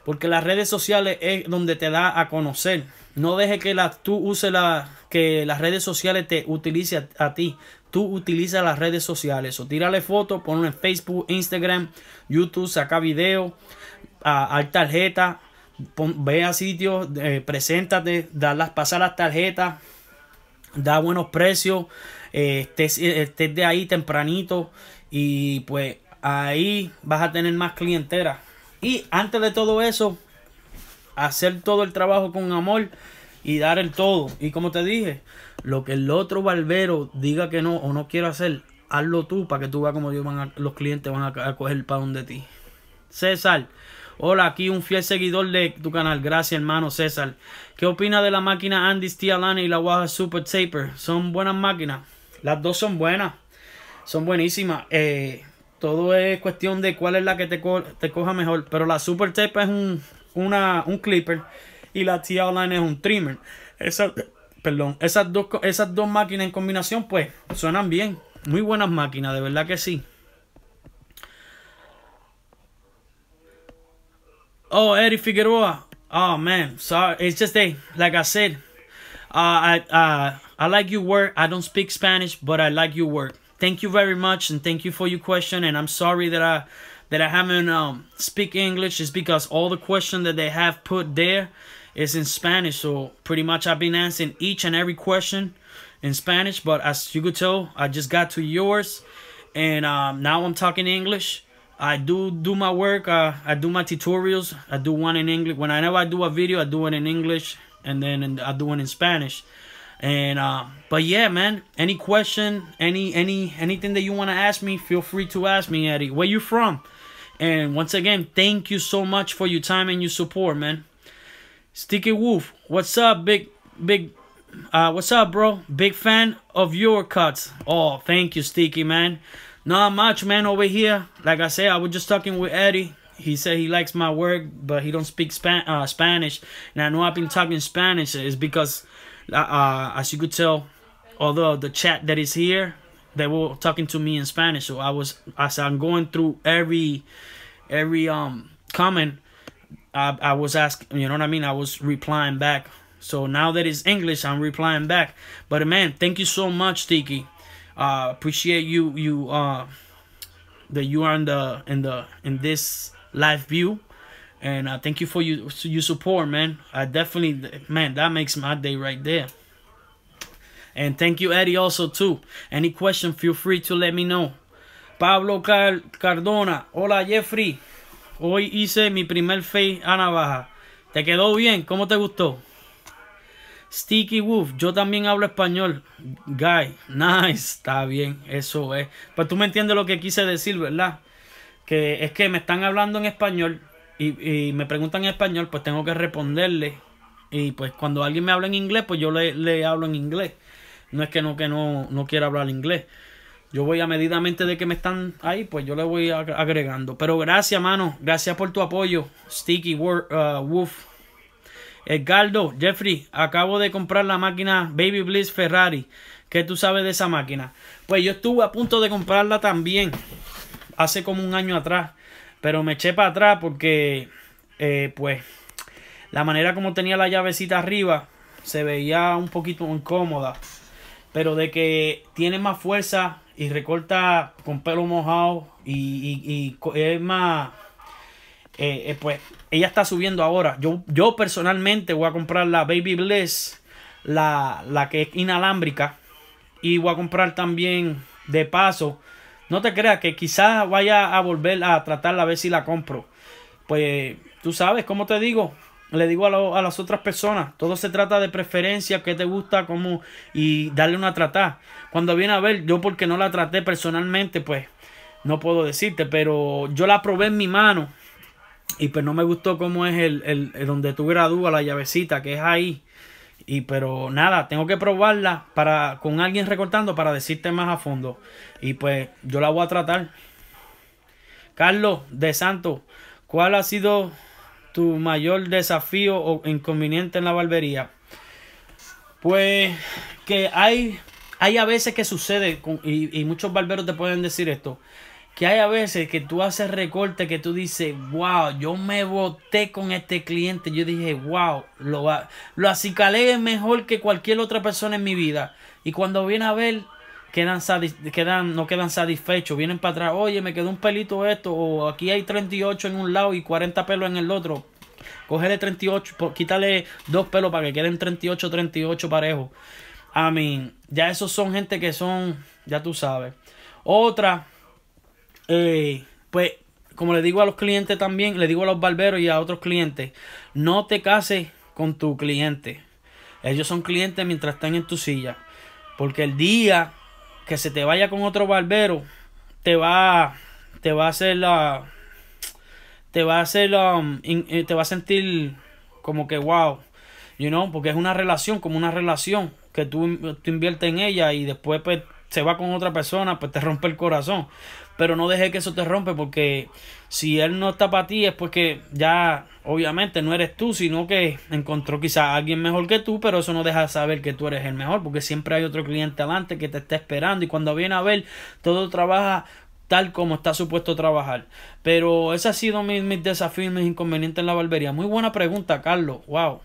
Porque las redes sociales es donde te da a conocer. No deje que la, tú use la, que las redes sociales te utilice a, ti. Tú utiliza las redes sociales. O tírale fotos, ponlo en Facebook, Instagram, YouTube, saca videos a, a tarjetas, ve a sitios, eh, preséntate, las, las tarjetas, da buenos precios, eh, estés, de ahí tempranito y pues ahí vas a tener más clientela. Y antes de todo eso, hacer todo el trabajo con amor y dar el todo. Y como te dije, lo que el otro barbero diga que no o no quiero hacer, hazlo tú para que tú veas Como los clientes van a, coger el para de ti. César. Hola, aquí un fiel seguidor de tu canal. Gracias, hermano César. ¿Qué opina de la máquina Andy's Tialine y la Waha Super Taper? ¿Son buenas máquinas? Las dos son buenas. Son buenísimas. Eh, todo es cuestión de cuál es la que te, coja mejor. Pero la Super Taper es un, una, un clipper y la Tialine es un trimmer. perdón, esas dos, esas dos máquinas en combinación, pues, suenan bien. Muy buenas máquinas, de verdad que sí. Oh, Eddie Figueroa. Oh man, sorry. It's just a Like I said, uh, I uh, I like your work. I don't speak Spanish, but I like your work. Thank you very much, and thank you for your question. And I'm sorry that I that I haven't um speak English. Is because all the question that they have put there is in Spanish. So pretty much I've been answering each and every question in Spanish. But as you could tell, I just got to yours, and um, now I'm talking English I do do my work. Uh, I do my tutorials. I do one in English. Whenever I do a video, I do it in English, and then I do one in Spanish. And uh, but yeah, man. Any question, any any anything that you want to ask me, feel free to ask me, Eddie. Where you from? And once again, thank you so much for your time and your support, man. Sticky Wolf, what's up, big big? Uh, what's up, bro? Big fan of your cuts. Oh, thank you, Sticky man. Not much, man, over here. Like I said, I was just talking with Eddie. He said he likes my work, but he don't speak Span uh, Spanish. And I know I've been talking Spanish. It's because, uh, uh as you could tell, although the chat that is here, they were talking to me in Spanish. So I was, as I'm going through every, every um comment, I, I was asking, you know what I mean? I was replying back. So now that it's English, I'm replying back. But man, thank you so much, Tiki. Uh, appreciate you you uh, that you are in the in the in this live view, and uh, thank you for you your support, man. I definitely man that makes my day right there. And thank you, Eddie, also too. Any question, feel free to let me know. Pablo Car Cardona, hola Jeffrey. Hoy hice mi primer face a navaja. ¿Te quedó bien? ¿Cómo te gustó? Sticky Wolf, yo también hablo español. Guy, nice, está bien, eso es. Pues tú me entiendes lo que quise decir, ¿verdad? Que es que me están hablando en español y, me preguntan en español, pues tengo que responderle. Y pues cuando alguien me habla en inglés, pues yo le, hablo en inglés. No es que no, que no, quiera hablar inglés. Yo voy a medidamente de que me están ahí, pues yo le voy agregando. Pero gracias, mano. Gracias por tu apoyo. Sticky uh, Wolf Edgardo, Jeffrey, acabo de comprar la máquina Baby Bliss Ferrari. ¿Qué tú sabes de esa máquina? Pues yo estuve a punto de comprarla también hace como un año atrás. Pero me eché para atrás porque, eh, pues, la manera como tenía la llavecita arriba se veía un poquito incómoda. Pero de que tiene más fuerza y recorta con pelo mojado y, y es más eh, eh, pues ella está subiendo ahora. Yo, yo personalmente voy a comprar la Baby Bliss, la, que es inalámbrica. Y voy a comprar también de paso. No te creas que quizás vaya a volver a tratarla a ver si la compro. Pues tú sabes, como te digo, le digo a, las otras personas, todo se trata de preferencia, Que te gusta, como y darle una tratada. Cuando viene a ver, yo porque no la traté personalmente, pues no puedo decirte, pero yo la probé en mi mano y pues no me gustó cómo es el, el, donde tú gradúas la llavecita que es ahí. Y pero nada, tengo que probarla para con alguien recortando para decirte más a fondo. Y pues yo la voy a tratar. Carlos de Santo, ¿cuál ha sido tu mayor desafío o inconveniente en la barbería? Pues que hay, hay a veces que sucede, y, y muchos barberos te pueden decir esto, que hay a veces que tú haces recortes que tú dices, wow, yo me voté con este cliente. Yo dije, wow, lo, lo acicalé mejor que cualquier otra persona en mi vida. Y cuando viene a ver, quedan, quedan no quedan satisfechos. Vienen para atrás, oye, me quedó un pelito esto, o aquí hay 38 en un lado y 40 pelos en el otro. Cógele 38, quítale dos pelos para que queden 38, 38 parejos. a mí ya esos son gente que son, ya tú sabes. Otra pues como le digo a los clientes también, le digo a los barberos y a otros clientes, no te cases con tu cliente. Ellos son clientes mientras están en tu silla. Porque el día que se te vaya con otro barbero, te va, te va a hacer la... Te va a hacer la... Um, eh, te va a sentir como que wow. You know, porque es una relación, como una relación que tú, tú inviertes en ella y después pues, se va con otra persona, pues te rompe el corazón. Pero no deje que eso te rompe porque si él no está para ti es porque ya obviamente no eres tú, sino que encontró quizás a alguien mejor que tú, pero eso no deja saber que tú eres el mejor porque siempre hay otro cliente adelante que te está esperando y cuando viene a ver todo trabaja tal como está supuesto trabajar. Pero ese ha sido mi, mis desafíos, mis inconvenientes en la barbería. Muy buena pregunta, Carlos. Wow.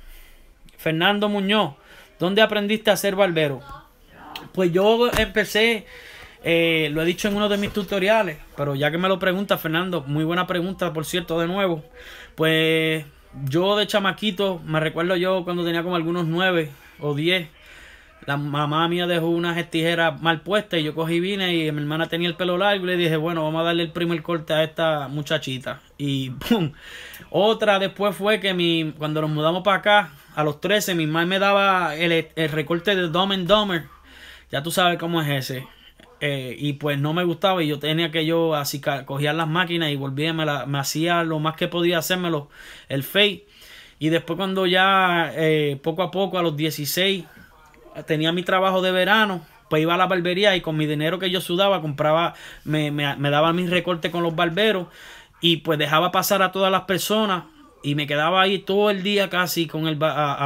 Fernando Muñoz, ¿dónde aprendiste a ser barbero? Pues yo empecé eh, lo he dicho en uno de mis tutoriales, pero ya que me lo pregunta Fernando, muy buena pregunta, por cierto, de nuevo. Pues yo de chamaquito, me recuerdo yo cuando tenía como algunos 9 o 10, la mamá mía dejó unas tijeras mal puestas y yo cogí vine y mi hermana tenía el pelo largo y le dije, bueno, vamos a darle el primer corte a esta muchachita. Y *laughs* ¡pum! Otra después fue que mi, cuando nos mudamos para acá, a los 13, mi mamá me daba el, recorte de Dumb and Ya tú sabes cómo es ese. Eh, y pues no me gustaba y yo tenía que yo así cogía las máquinas y volvía, me, la, me hacía lo más que podía hacérmelo el fake. Y después cuando ya eh, poco a poco a los 16 tenía mi trabajo de verano, pues iba a la barbería y con mi dinero que yo sudaba compraba, me, me, me daba mis recortes con los barberos y pues dejaba pasar a todas las personas y me quedaba ahí todo el día casi con el,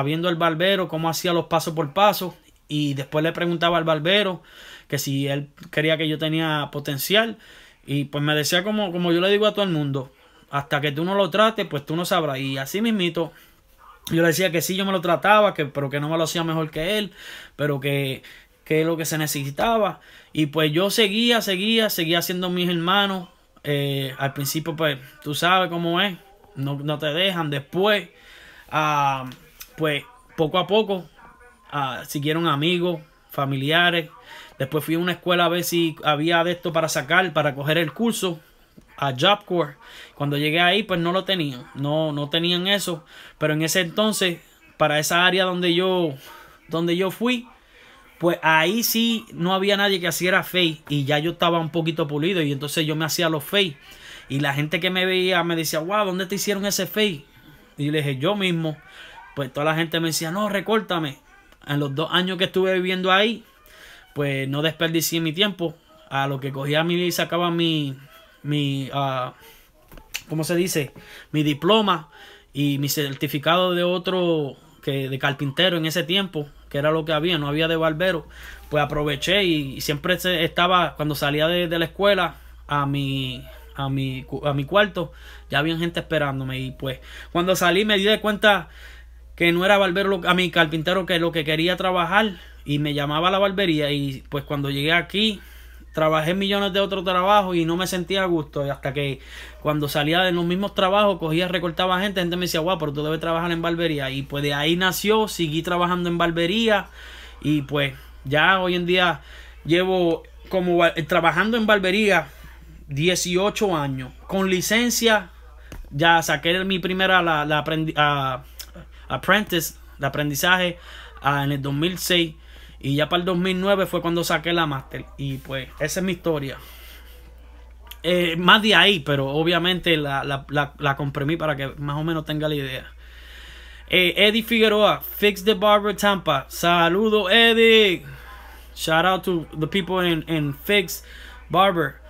viendo barbero cómo hacía los pasos por pasos y después le preguntaba al barbero que si él quería que yo tenía potencial y pues me decía como, como yo le digo a todo el mundo, hasta que tú no lo trates, pues tú no sabrás. Y así mismito, yo le decía que sí, yo me lo trataba, que, pero que no me lo hacía mejor que él, pero que, es lo que se necesitaba. Y pues yo seguía, seguía, seguía siendo mis hermanos. Eh, al principio, pues tú sabes cómo es, no, te dejan. Después, ah, pues poco a poco, ah, siguieron amigos, familiares, Después fui a una escuela a ver si había de esto para sacar, para coger el curso a Job Cuando llegué ahí, pues no lo tenían. No, no tenían eso. Pero en ese entonces, para esa área donde yo, donde yo fui, pues ahí sí no había nadie que hiciera Face. y ya yo estaba un poquito pulido y entonces yo me hacía los Face. y la gente que me veía me decía, wow, ¿dónde te hicieron ese Face? Y le dije, yo mismo. Pues toda la gente me decía, no, recórtame. En los dos años que estuve viviendo ahí, pues no desperdicié mi tiempo. A lo que cogía mi y sacaba mi, mi uh, ¿cómo se dice? Mi diploma y mi certificado de otro, que de carpintero en ese tiempo, que era lo que había, no había de barbero, pues aproveché y, siempre siempre estaba, cuando salía de, la escuela, a mi, a mi, mi cuarto, ya había gente esperándome. Y pues cuando salí me di de cuenta que no era barbero, a mi carpintero, que lo que quería trabajar y me llamaba la barbería y pues cuando llegué aquí trabajé millones de otros trabajos y no me sentía a gusto hasta que cuando salía de los mismos trabajos cogía recortaba gente gente me decía guau pero tú debes trabajar en barbería y pues de ahí nació seguí trabajando en barbería y pues ya hoy en día llevo como trabajando en barbería 18 años con licencia ya saqué mi primera la, la apprentice aprendizaje en el 2006 y ya para el 2009 fue cuando saqué la Master Y pues esa es mi historia. Eh, más de ahí, pero obviamente la, la, comprimí para que más o menos tenga la idea. Eh, Eddie Figueroa, Fix the Barber Tampa. Saludo, Eddie. Shout out to the people in, in Fix Barber,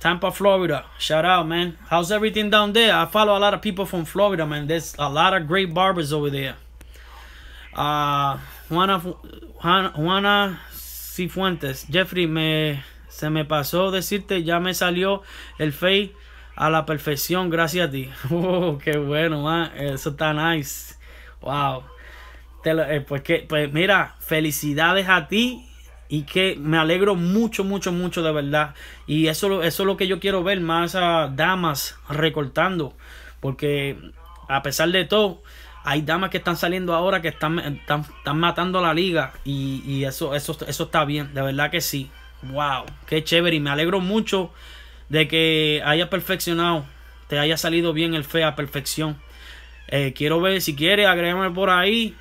Tampa, Florida. Shout out, man. How's everything down there? I follow a lot of people from Florida, man. There's a lot of great barbers over there. Ah Juana, Juana Cifuentes, Jeffrey, me, se me pasó decirte, ya me salió el Face a la perfección gracias a ti. *laughs* Oh, qué bueno, Eso está nice. Wow. Eh, pues, pues, mira, felicidades a ti y que me alegro mucho, mucho, mucho de verdad. Y eso, eso es lo que yo quiero ver, más a damas recortando. Porque a pesar de todo, hay damas que están saliendo ahora que están, están, matando a la liga y, eso, eso, eso está bien, de verdad que sí. Wow, qué chévere y me alegro mucho de que haya perfeccionado, te haya salido bien el fe a perfección. Eh, quiero ver si quieres, agrégame por ahí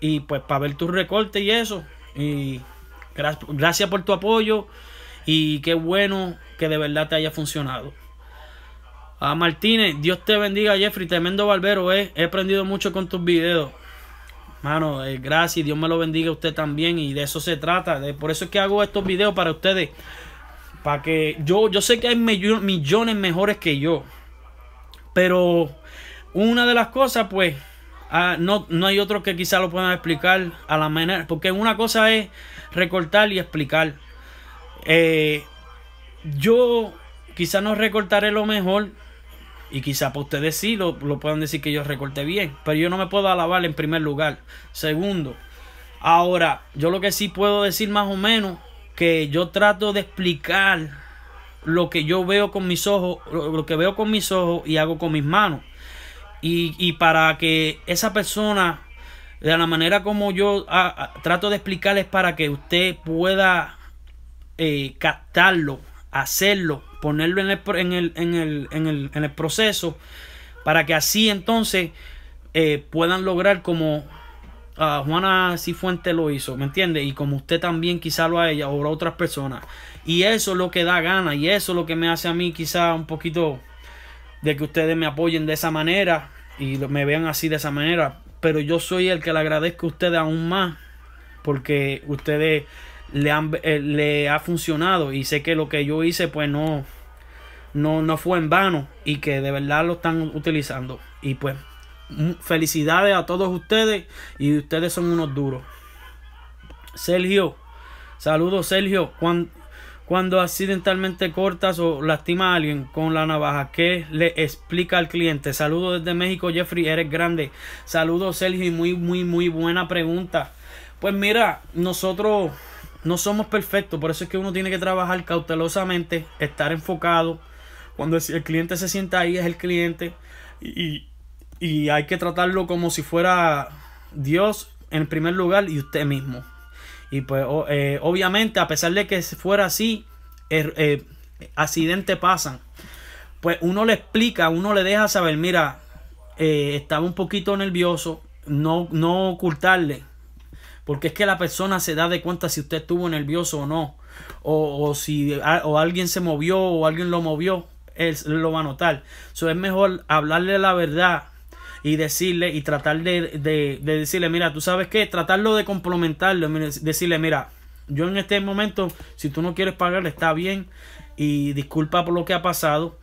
y pues para ver tu recorte y eso. Y gracias por tu apoyo y qué bueno que de verdad te haya funcionado. A ah, Martínez, Dios te bendiga, Jeffrey. Tremendo barbero, eh. He aprendido mucho con tus videos. Mano, eh, gracias. Dios me lo bendiga a usted también. Y de eso se trata. por eso es que hago estos videos para ustedes. Para que yo, yo sé que hay millones mejores que yo. Pero una de las cosas, pues, ah, no, no hay otro que quizá lo puedan explicar a la manera. Porque una cosa es recortar y explicar. Eh, yo quizá no recortaré lo mejor y quizá para ustedes sí lo, lo puedan decir que yo recorté bien. Pero yo no me puedo alabar en primer lugar. Segundo, ahora, yo lo que sí puedo decir más o menos que yo trato de explicar lo que yo veo con mis ojos, lo que veo con mis ojos y hago con mis manos. Y, para que esa persona, de la manera como yo trato de explicarles, para que usted pueda eh, captarlo, hacerlo ponerlo en el, en el, proceso para que así entonces eh, puedan lograr como ah, Juana Cifuente lo hizo, ¿me entiende? Y como usted también quizá lo a ella o a otras personas. Y eso es lo que da gana y eso es lo que me hace a mí quizá un poquito de que ustedes me apoyen de esa manera y me vean así de esa manera. Pero yo soy el que le agradezco a ustedes aún más porque ustedes eh, le, ha funcionado y sé que lo que yo hice pues no, no, fue en vano y que de verdad lo están utilizando. Y pues felicidades a todos ustedes y ustedes son unos duros. Sergio, saludos Sergio. Cuando, accidentalmente cortas o lastimas a alguien con la navaja, ¿qué le explica al cliente? Saludos desde México, Jeffrey, eres grande. Saludos Sergio y muy, muy, muy buena pregunta. Pues mira, nosotros no somos perfectos, por eso es que uno tiene que trabajar cautelosamente, estar enfocado. Cuando el cliente se sienta ahí es el cliente y, hay que tratarlo como si fuera Dios en primer lugar y usted mismo. Y pues eh, obviamente a pesar de que fuera así, er, eh, accidentes pasan. Pues uno le explica, uno le deja saber, mira, eh, estaba un poquito nervioso, no, no ocultarle porque es que la persona se da de cuenta si usted estuvo nervioso o no. O, o si alguien se movió o alguien lo movió. Él lo va a notar. So, es mejor hablarle la verdad y decirle y tratar de, decirle, mira, tú sabes qué, tratarlo de complementarlo, decirle, mira, yo en este momento, si tú no quieres pagar, está bien y disculpa por lo que ha pasado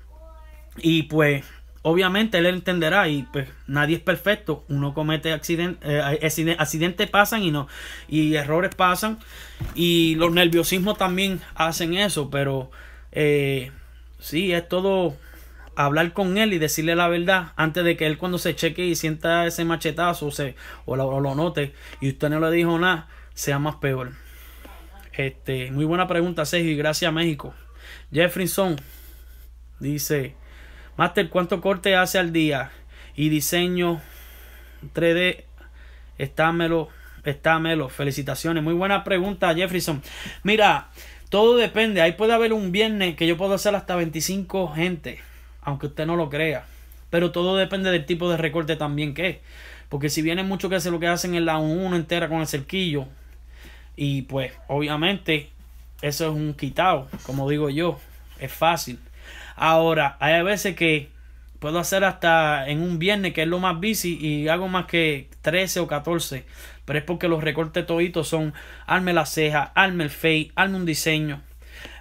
y pues obviamente él entenderá y pues nadie es perfecto. Uno comete accidentes, eh, accidentes pasan y no, y errores pasan. Y los nerviosismos también hacen eso, pero eh, sí, es todo hablar con él y decirle la verdad antes de que él cuando se cheque y sienta ese machetazo se, o, lo, note y usted no le dijo nada, sea más peor. Este, muy buena pregunta, Sergio, y gracias México. Jefferson dice, Master, ¿cuánto corte hace al día? Y diseño 3D. Estámelo, estámelo. Felicitaciones. Muy buena pregunta, Jefferson. Mira, todo depende. Ahí puede haber un viernes que yo puedo hacer hasta 25 gente, aunque usted no lo crea. Pero todo depende del tipo de recorte también que es. Porque si viene mucho que hace lo que hacen en la 1 entera con el cerquillo. Y pues, obviamente, eso es un quitado, como digo yo. Es fácil. Ahora, hay veces que puedo hacer hasta en un viernes, que es lo más bici, y hago más que 13 o 14. Pero es porque los recortes toditos son arme la ceja, arme el face, arme un diseño.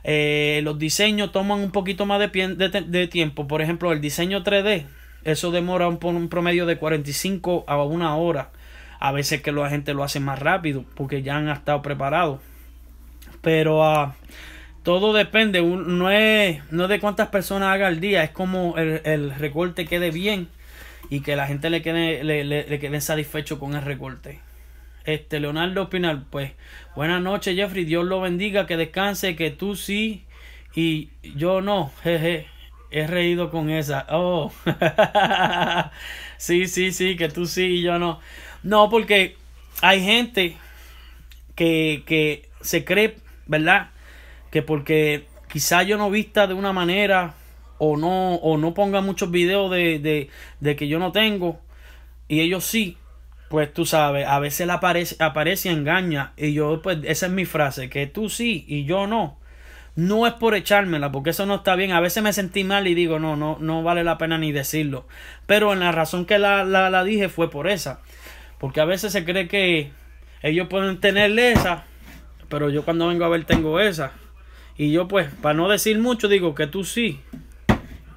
Eh, los diseños toman un poquito más de, de, tiempo. Por ejemplo, el diseño 3D, eso demora un, promedio de 45 a una hora. A veces que la gente lo hace más rápido porque ya han estado preparados. Pero a ah, todo depende, no es, no de cuántas personas haga al día, es como el, recorte quede bien y que la gente le quede, le, quede satisfecho con el recorte. Este, Leonardo Pinal, pues, buenas noches, Jeffrey, Dios lo bendiga, que descanse, que tú sí y yo no, jeje. He reído con esa. Oh. *laughs* sí, sí, sí, que tú sí y yo no. No, porque hay gente que, que se cree, ¿verdad? que porque quizá yo no vista de una manera o no, no ponga muchos videos de, que yo no tengo y ellos sí, pues tú sabes, a veces aparece, y engaña y yo pues esa es mi frase, que tú sí y yo no. No es por echármela, porque eso no está bien. A veces me sentí mal y digo, no, no, no vale la pena ni decirlo. Pero la razón que la, la dije fue por esa. Porque a veces se cree que ellos pueden tener esa, pero yo cuando vengo a ver tengo esa. Y yo pues, para no decir mucho, digo que tú sí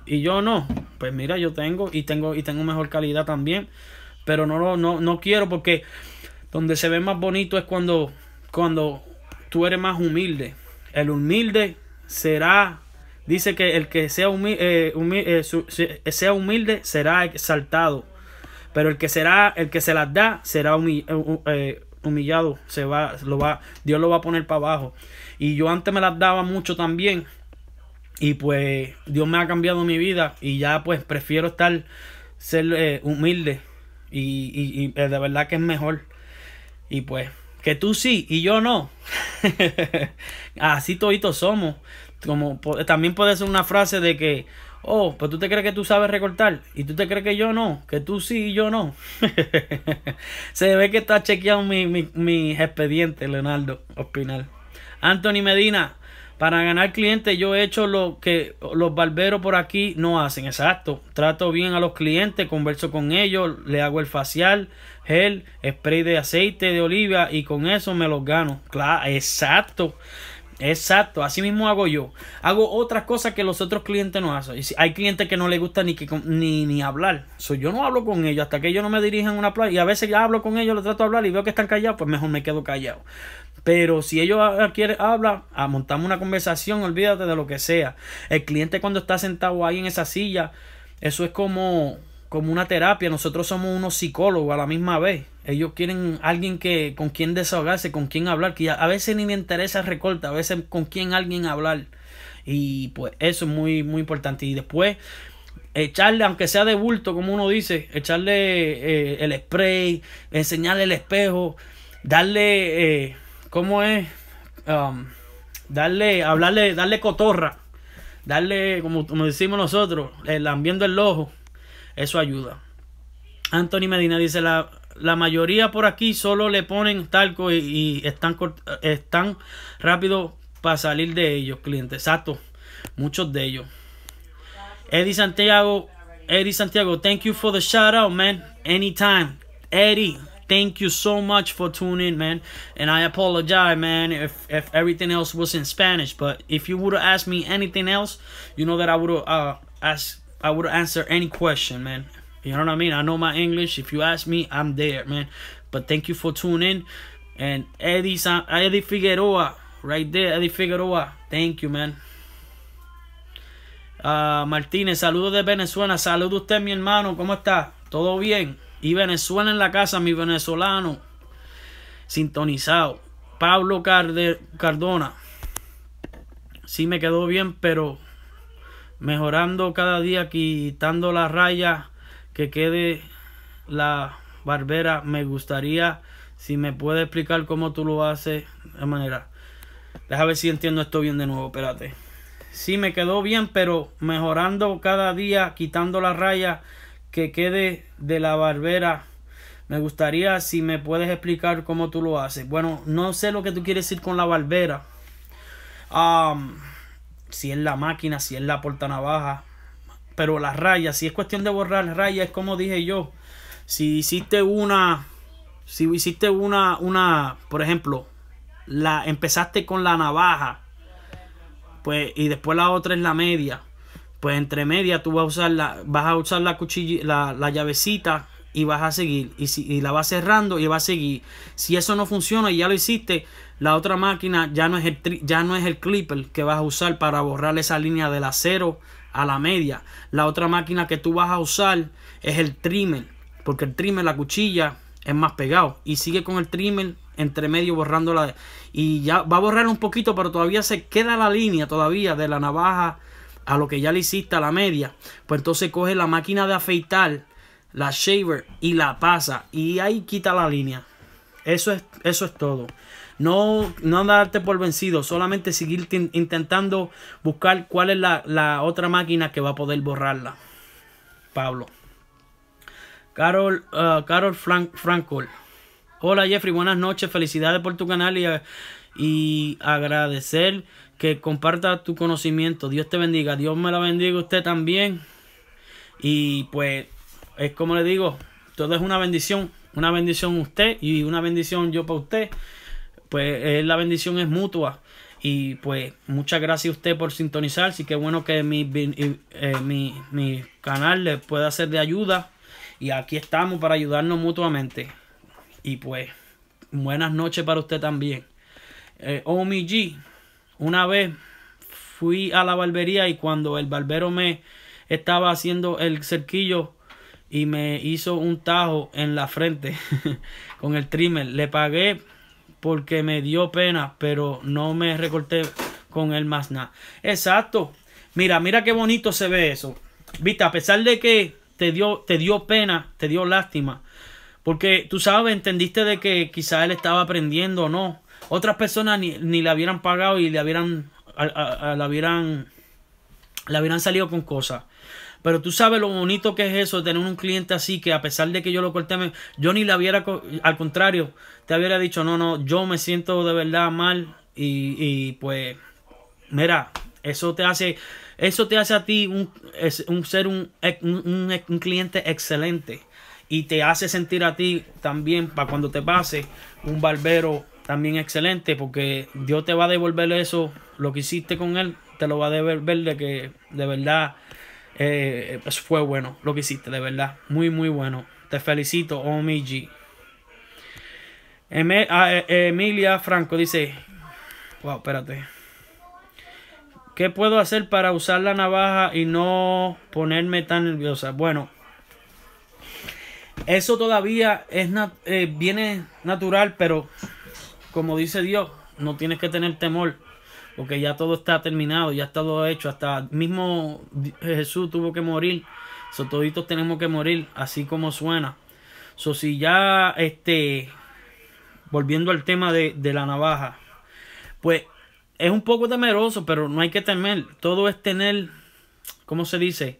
y yo no. Pues mira, yo tengo y tengo y tengo mejor calidad también, pero no no no quiero porque donde se ve más bonito es cuando cuando tú eres más humilde. El humilde será dice que el que sea humilde, eh, eh, sea humilde será exaltado, pero el que será el que se las da será humillado, eh, humillado, se va lo va Dios lo va a poner para abajo. Y yo antes me las daba mucho también. Y pues Dios me ha cambiado mi vida y ya pues prefiero estar, ser eh, humilde. Y, eh, de verdad que es mejor. Y pues que tú sí y yo no. *laughs* Así toditos somos. Como también puede ser una frase de que, oh, pues tú te crees que tú sabes recortar y tú te crees que yo no, que tú sí y yo no. *laughs* Se ve que está chequeado mi, mi, mi expediente, Leonardo Ospinal. Anthony Medina, para ganar clientes yo he hecho lo que los barberos por aquí no hacen. Exacto. Trato bien a los clientes, converso con ellos, le hago el facial, gel, spray de aceite de oliva y con eso me los gano. Claro, exacto. Exacto, así mismo hago yo. Hago otras cosas que los otros clientes no hacen. Hay clientes que no les gusta ni, ni, hablar. yo no hablo con ellos hasta que ellos no me dirijan una playa. Y a veces ya hablo con ellos, les trato de hablar y veo que están callados, pues mejor me quedo callado. Pero si ellos quieren hablar, montamos una conversación, olvídate de lo que sea. El cliente cuando está sentado ahí en esa silla, eso es como, como una terapia. Nosotros somos unos psicólogos a la misma vez. Ellos quieren alguien que con quien desahogarse, con quien hablar, que a veces ni me interesa recortar, a veces con quien alguien hablar. Y pues eso es muy, muy importante. Y después, echarle, aunque sea de bulto, como uno dice, echarle eh, el spray, enseñarle el espejo, darle eh, ¿cómo es? Um, darle, hablarle, darle cotorra, darle, como, decimos nosotros, el eh, lambiendo el ojo, eso ayuda. Anthony Medina dice, la, la mayoría por aquí solo le ponen talco y, están, están rápido para salir de ellos, clientes. Exacto, muchos de ellos. Eddie Santiago, Eddie Santiago, thank you for the shout out, man. Anytime. Eddie, thank you so much for tuning in, man. And I apologize, man, if, if everything else was in Spanish. But if you would have asked me anything else, you know that I would have uh, asked, I would answer any question, man. You know what I mean? I know my English. If you ask me, I'm there, man. But thank you for tuning in. And Eddie, San, Eddie Figueroa, right there, Eddie Figueroa. Thank you, man. Uh, Martínez, saludos de Venezuela. Saludos a usted, mi hermano. ¿Cómo está? ¿Todo bien? Y Venezuela en la casa, mi venezolano. Sintonizado. Pablo Cardona. Sí me quedó bien, pero mejorando cada día, quitando la raya que quede la barbera. Me gustaría si me puede explicar cómo tú lo haces de manera. Deja ver si entiendo esto bien de nuevo, espérate. Sí me quedó bien, pero mejorando cada día, quitando la raya que quede de la barbera. Me gustaría si me puedes explicar cómo tú lo haces. Bueno, no sé lo que tú quieres decir con la barbera. si es la máquina, si es la navaja Pero las rayas, si es cuestión de borrar rayas, es como dije yo. Si hiciste una, si hiciste una, una, por ejemplo, la empezaste con la navaja, pues, y después la otra es la media pues entre media tú vas a usar la, vas a usar la, cuchilla, la, llavecita y vas a seguir. Y, si, la vas cerrando y va a seguir. Si eso no funciona y ya lo hiciste, la otra máquina ya no es el, ya no es el clipper que vas a usar para borrar esa línea del acero a la media. La otra máquina que tú vas a usar es el trimmer. Porque el trimmer, la cuchilla, es más pegado. Y sigue con el trimmer entre medio borrando la... Y ya va a borrar un poquito, pero todavía se queda la línea todavía de la navaja a lo que ya le hiciste a la media, pues entonces coge la máquina de afeitar, la shaver y la pasa y ahí quita la línea. Eso es, eso es todo. No, no darte por vencido, solamente seguir intentando buscar cuál es la, otra máquina que va a poder borrarla. Pablo. Carol, uh, Carol Frank, Frankol. Hola Jeffrey, buenas noches. Felicidades por tu canal y, y agradecer que comparta tu conocimiento. Dios te bendiga, Dios me la bendiga usted también. Y pues es como le digo, todo es una bendición, una bendición usted y una bendición yo para usted. Pues la bendición es mutua. Y pues muchas gracias a usted por sintonizar. Sí que bueno que eh, mi, canal le pueda ser de ayuda. Y aquí estamos para ayudarnos mutuamente. Y pues buenas noches para usted también. Eh, Omi G. Una vez fui a la barbería y cuando el barbero me estaba haciendo el cerquillo y me hizo un tajo en la frente *laughs* con el trimmer, le pagué porque me dio pena, pero no me recorté con él más nada. Exacto. Mira, mira qué bonito se ve eso. Viste, a pesar de que te dio, te dio pena, te dio lástima. Porque tú sabes, entendiste de que quizá él estaba aprendiendo o no. Otras personas ni, ni le hubieran pagado y le hubieran, la hubieran, la hubieran salido con cosas. Pero tú sabes lo bonito que es eso, tener un cliente así que a pesar de que yo lo corté, yo ni la hubiera, al contrario, te hubiera dicho, no, no, yo me siento de verdad mal y, pues, mira, eso te hace, eso te hace a ti un, un ser un, un, un, cliente excelente y te hace sentir a ti también para cuando te pase un barbero también excelente porque Dios te va a devolver eso, lo que hiciste con él, te lo va a devolver de que de verdad eh, fue bueno lo que hiciste, de verdad, muy muy bueno. Te felicito, Omiji. Ah, eh, Emilia Franco dice, wow, espérate. ¿Qué puedo hacer para usar la navaja y no ponerme tan nerviosa? Bueno, eso todavía es eh, viene natural, pero como dice Dios, no tienes que tener temor, porque ya todo está terminado, ya está todo hecho, hasta mismo Jesús tuvo que morir, so, tenemos que morir, así como suena. So, si ya, este, volviendo al tema de, la navaja, pues es un poco temeroso, pero no hay que temer, todo es tener, ¿cómo se dice?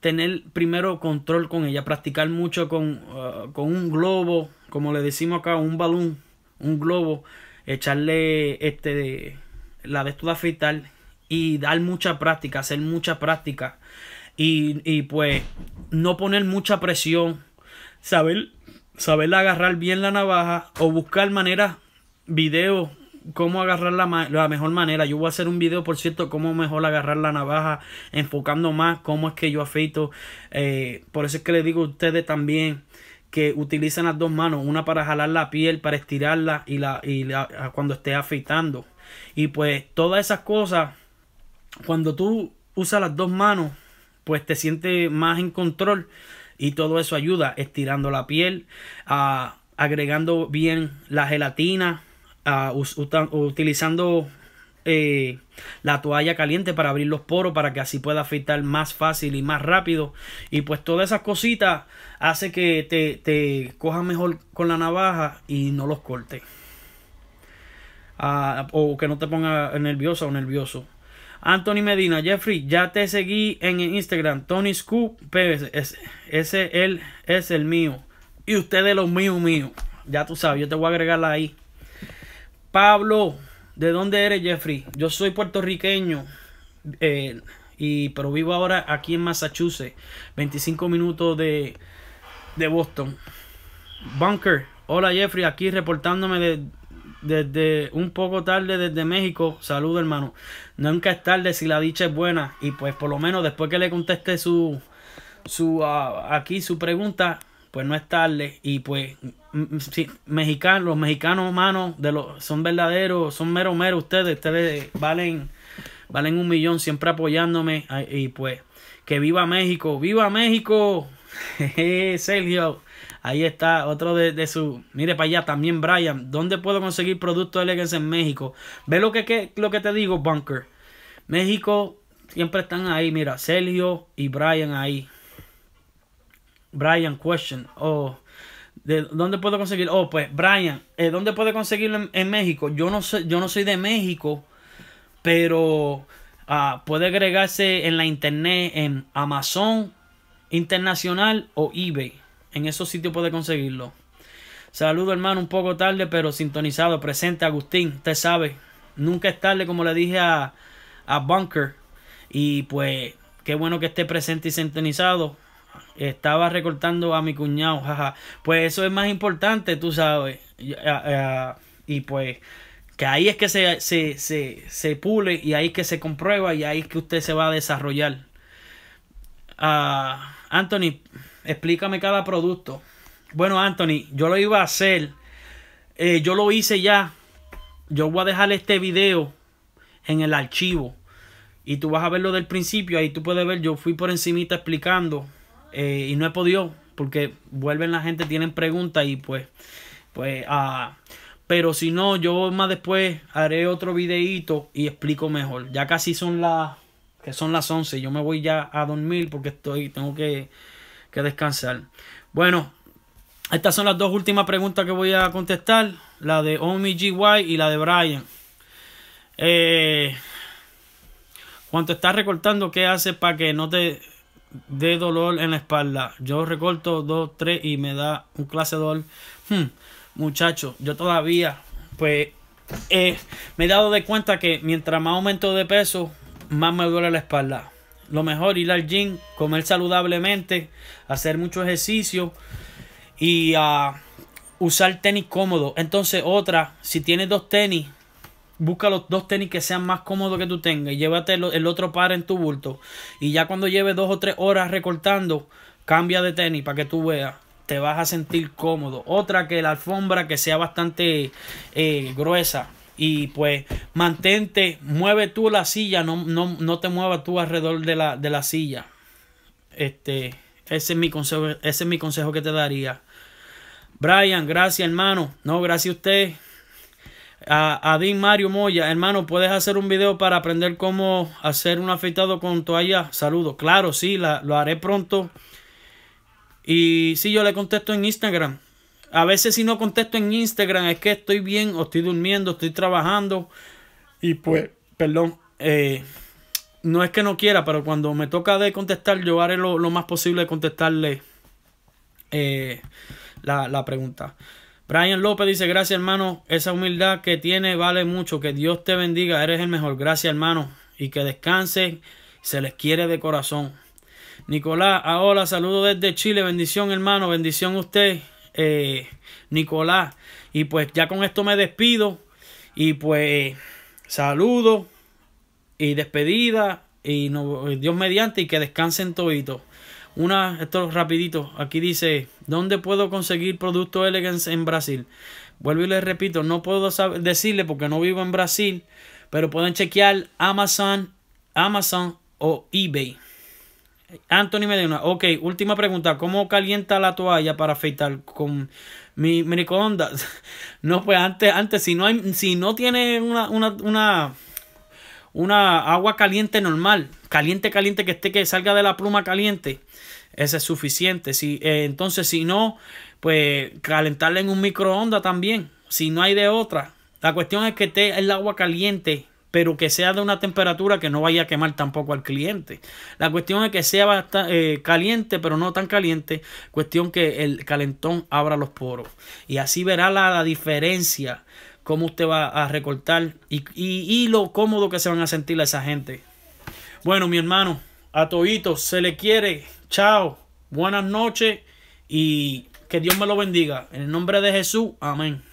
tener primero control con ella, practicar mucho con, ah, con un globo, como le decimos acá, un balón, un globo, echarle este la de esto afeital y dar mucha práctica, hacer mucha práctica y, pues no poner mucha presión, saber, saber agarrar bien la navaja o buscar maneras, videos cómo agarrar la, mejor manera. Yo voy a hacer un video, por cierto, cómo mejor agarrar la navaja, enfocando más cómo es que yo afeito. Eh, por eso es que les digo a ustedes también que utilizan las dos manos, una para jalar la piel, para estirarla y la, y cuando esté afeitando. Y pues todas esas cosas, cuando tú usas las dos manos, pues te sientes más en control y todo eso ayuda estirando la piel, agregando bien la gelatina, utilizando eh, la toalla caliente para abrir los poros para que así pueda afeitar más fácil y más rápido. Y pues todas esas cositas hace que te, te mejor con la navaja y no los cortes. Ah, o que no te ponga nerviosa o nervioso. Anthony Medina, Jeffrey, ya te seguí en Instagram. Tony Scoop, ese, ese él es el mío. Y ustedes los míos, mío. Ya tú sabes, yo te voy a agregarla ahí. Pablo, ¿De dónde eres, Jeffrey? Yo soy puertorriqueño, eh, y, pero vivo ahora aquí en Massachusetts, 25 minutos de, de Boston. Bunker, hola Jeffrey, aquí reportándome desde un poco tarde desde México. Saludo hermano. Nunca es tarde si la dicha es buena. Y pues por lo menos después que le conteste su, su ah, aquí su pregunta, pues no es tarde y pues si, mexicanos, los mexicanos humanos de los, son verdaderos, son mero mero ustedes, ustedes valen, valen un millón siempre apoyándome y pues que viva México, viva México, *laughs* Sergio, ahí está otro de, su, mire para allá también Brian, ¿dónde puedo conseguir productos elegantes en México? Ve lo que, lo que te digo, Bunker, México siempre están ahí, mira, Sergio y Brian ahí. Brian Question. Oh, ¿de ¿dónde puedo conseguir? Oh, pues, Brian, eh, ¿dónde puedo conseguirlo en, México? Yo no, soy, yo no soy de México, pero ah, puede agregarse en la internet, en Amazon Internacional o eBay. En esos sitios puede conseguirlo. Saludo, hermano, un poco tarde, pero sintonizado, presente, Agustín, usted sabe. Nunca es tarde, como le dije a, a Bunker. Y pues, qué bueno que esté presente y sintonizado. Estaba recortando a mi cuñado, jaja. Pues eso es más importante, tú sabes. Y, ah, ah, pues que ahí es que se, pule y ahí es que se comprueba y ahí es que usted se va a desarrollar. Ah, Anthony, explícame cada producto. Bueno, Anthony, yo lo iba a hacer. Eh, yo lo hice ya. Yo voy a dejar este video en el archivo. Y tú vas a verlo del principio. Ahí tú puedes ver, yo fui por encimita explicando eh, y no he podido porque vuelven la gente, tienen preguntas y pues, pues, ah, pero si no, yo más después haré otro videíto y explico mejor. Ya casi son las, que son las 11, yo me voy ya a dormir porque estoy, tengo que, descansar. Bueno, estas son las dos últimas preguntas que voy a contestar, la de Omi GY y la de Brian. Eh, cuando estás recortando, ¿qué haces para que no te de dolor en la espalda. Yo recorto dos, tres y me da un clase de dolor. Muchachos. Hmm, muchacho, yo todavía, pues, eh, me he dado de cuenta que mientras más aumento de peso, más me duele la espalda. Lo mejor ir al gym, comer saludablemente, hacer mucho ejercicio y ah, usar tenis cómodo. Entonces, otra, si tienes dos tenis, busca los dos tenis que sean más cómodos que tú tengas y llévate el, otro par en tu bulto. Y ya cuando lleves dos o tres horas recortando, cambia de tenis para que tú veas. Te vas a sentir cómodo. Otra que la alfombra que sea bastante eh, gruesa. Y pues mantente, mueve tú la silla, no, no, no te muevas tú alrededor de la, de la silla. Este, ese es mi consejo, ese es mi consejo que te daría. Brian, gracias hermano. No, gracias a usted a, a Mario Moya, hermano, ¿puedes hacer un video para aprender cómo hacer un afeitado con toalla? Saludos. Claro, sí, lo haré pronto. Y sí, yo le contesto en Instagram. A veces si no contesto en Instagram es que estoy bien o estoy durmiendo, estoy trabajando. Y pues, perdón, eh, no es que no quiera, pero cuando me toca de contestar, yo haré lo, más posible de contestarle eh, la, la pregunta. Brian López dice, gracias hermano, esa humildad que tiene vale mucho, que Dios te bendiga, eres el mejor, gracias hermano, y que descanse, se les quiere de corazón. Nicolás, ahora saludo desde Chile, bendición hermano, bendición usted, eh, Nicolás. Y pues ya con esto me despido y pues saludo y despedida y Dios mediante y que descansen toditos. Una, esto rapidito, aquí dice, ¿dónde puedo conseguir producto Elegance en Brasil? Vuelvo y les repito, no puedo decirle porque no vivo en Brasil, pero pueden chequear Amazon, Amazon o eBay. Anthony Medina, ok, última pregunta, ¿cómo calienta la toalla para afeitar con mi, mi *laughs* No, pues antes, antes si no hay, si no tiene una, una, una una agua caliente normal, caliente, caliente, que esté, que salga de la pluma caliente. Ese es suficiente. Si, eh, entonces, si no, pues calentarle en un microondas también. Si no hay de otra. La cuestión es que esté el agua caliente, pero que sea de una temperatura que no vaya a quemar tampoco al cliente. La cuestión es que sea bastante, eh, caliente, pero no tan caliente. Cuestión que el calentón abra los poros. Y así verá la, diferencia cómo usted va a recortar y, y, lo cómodo que se van a sentir a esa gente. Bueno, mi hermano, a Toito se le quiere. Chao, buenas noches y que Dios me lo bendiga. En el nombre de Jesús, amén.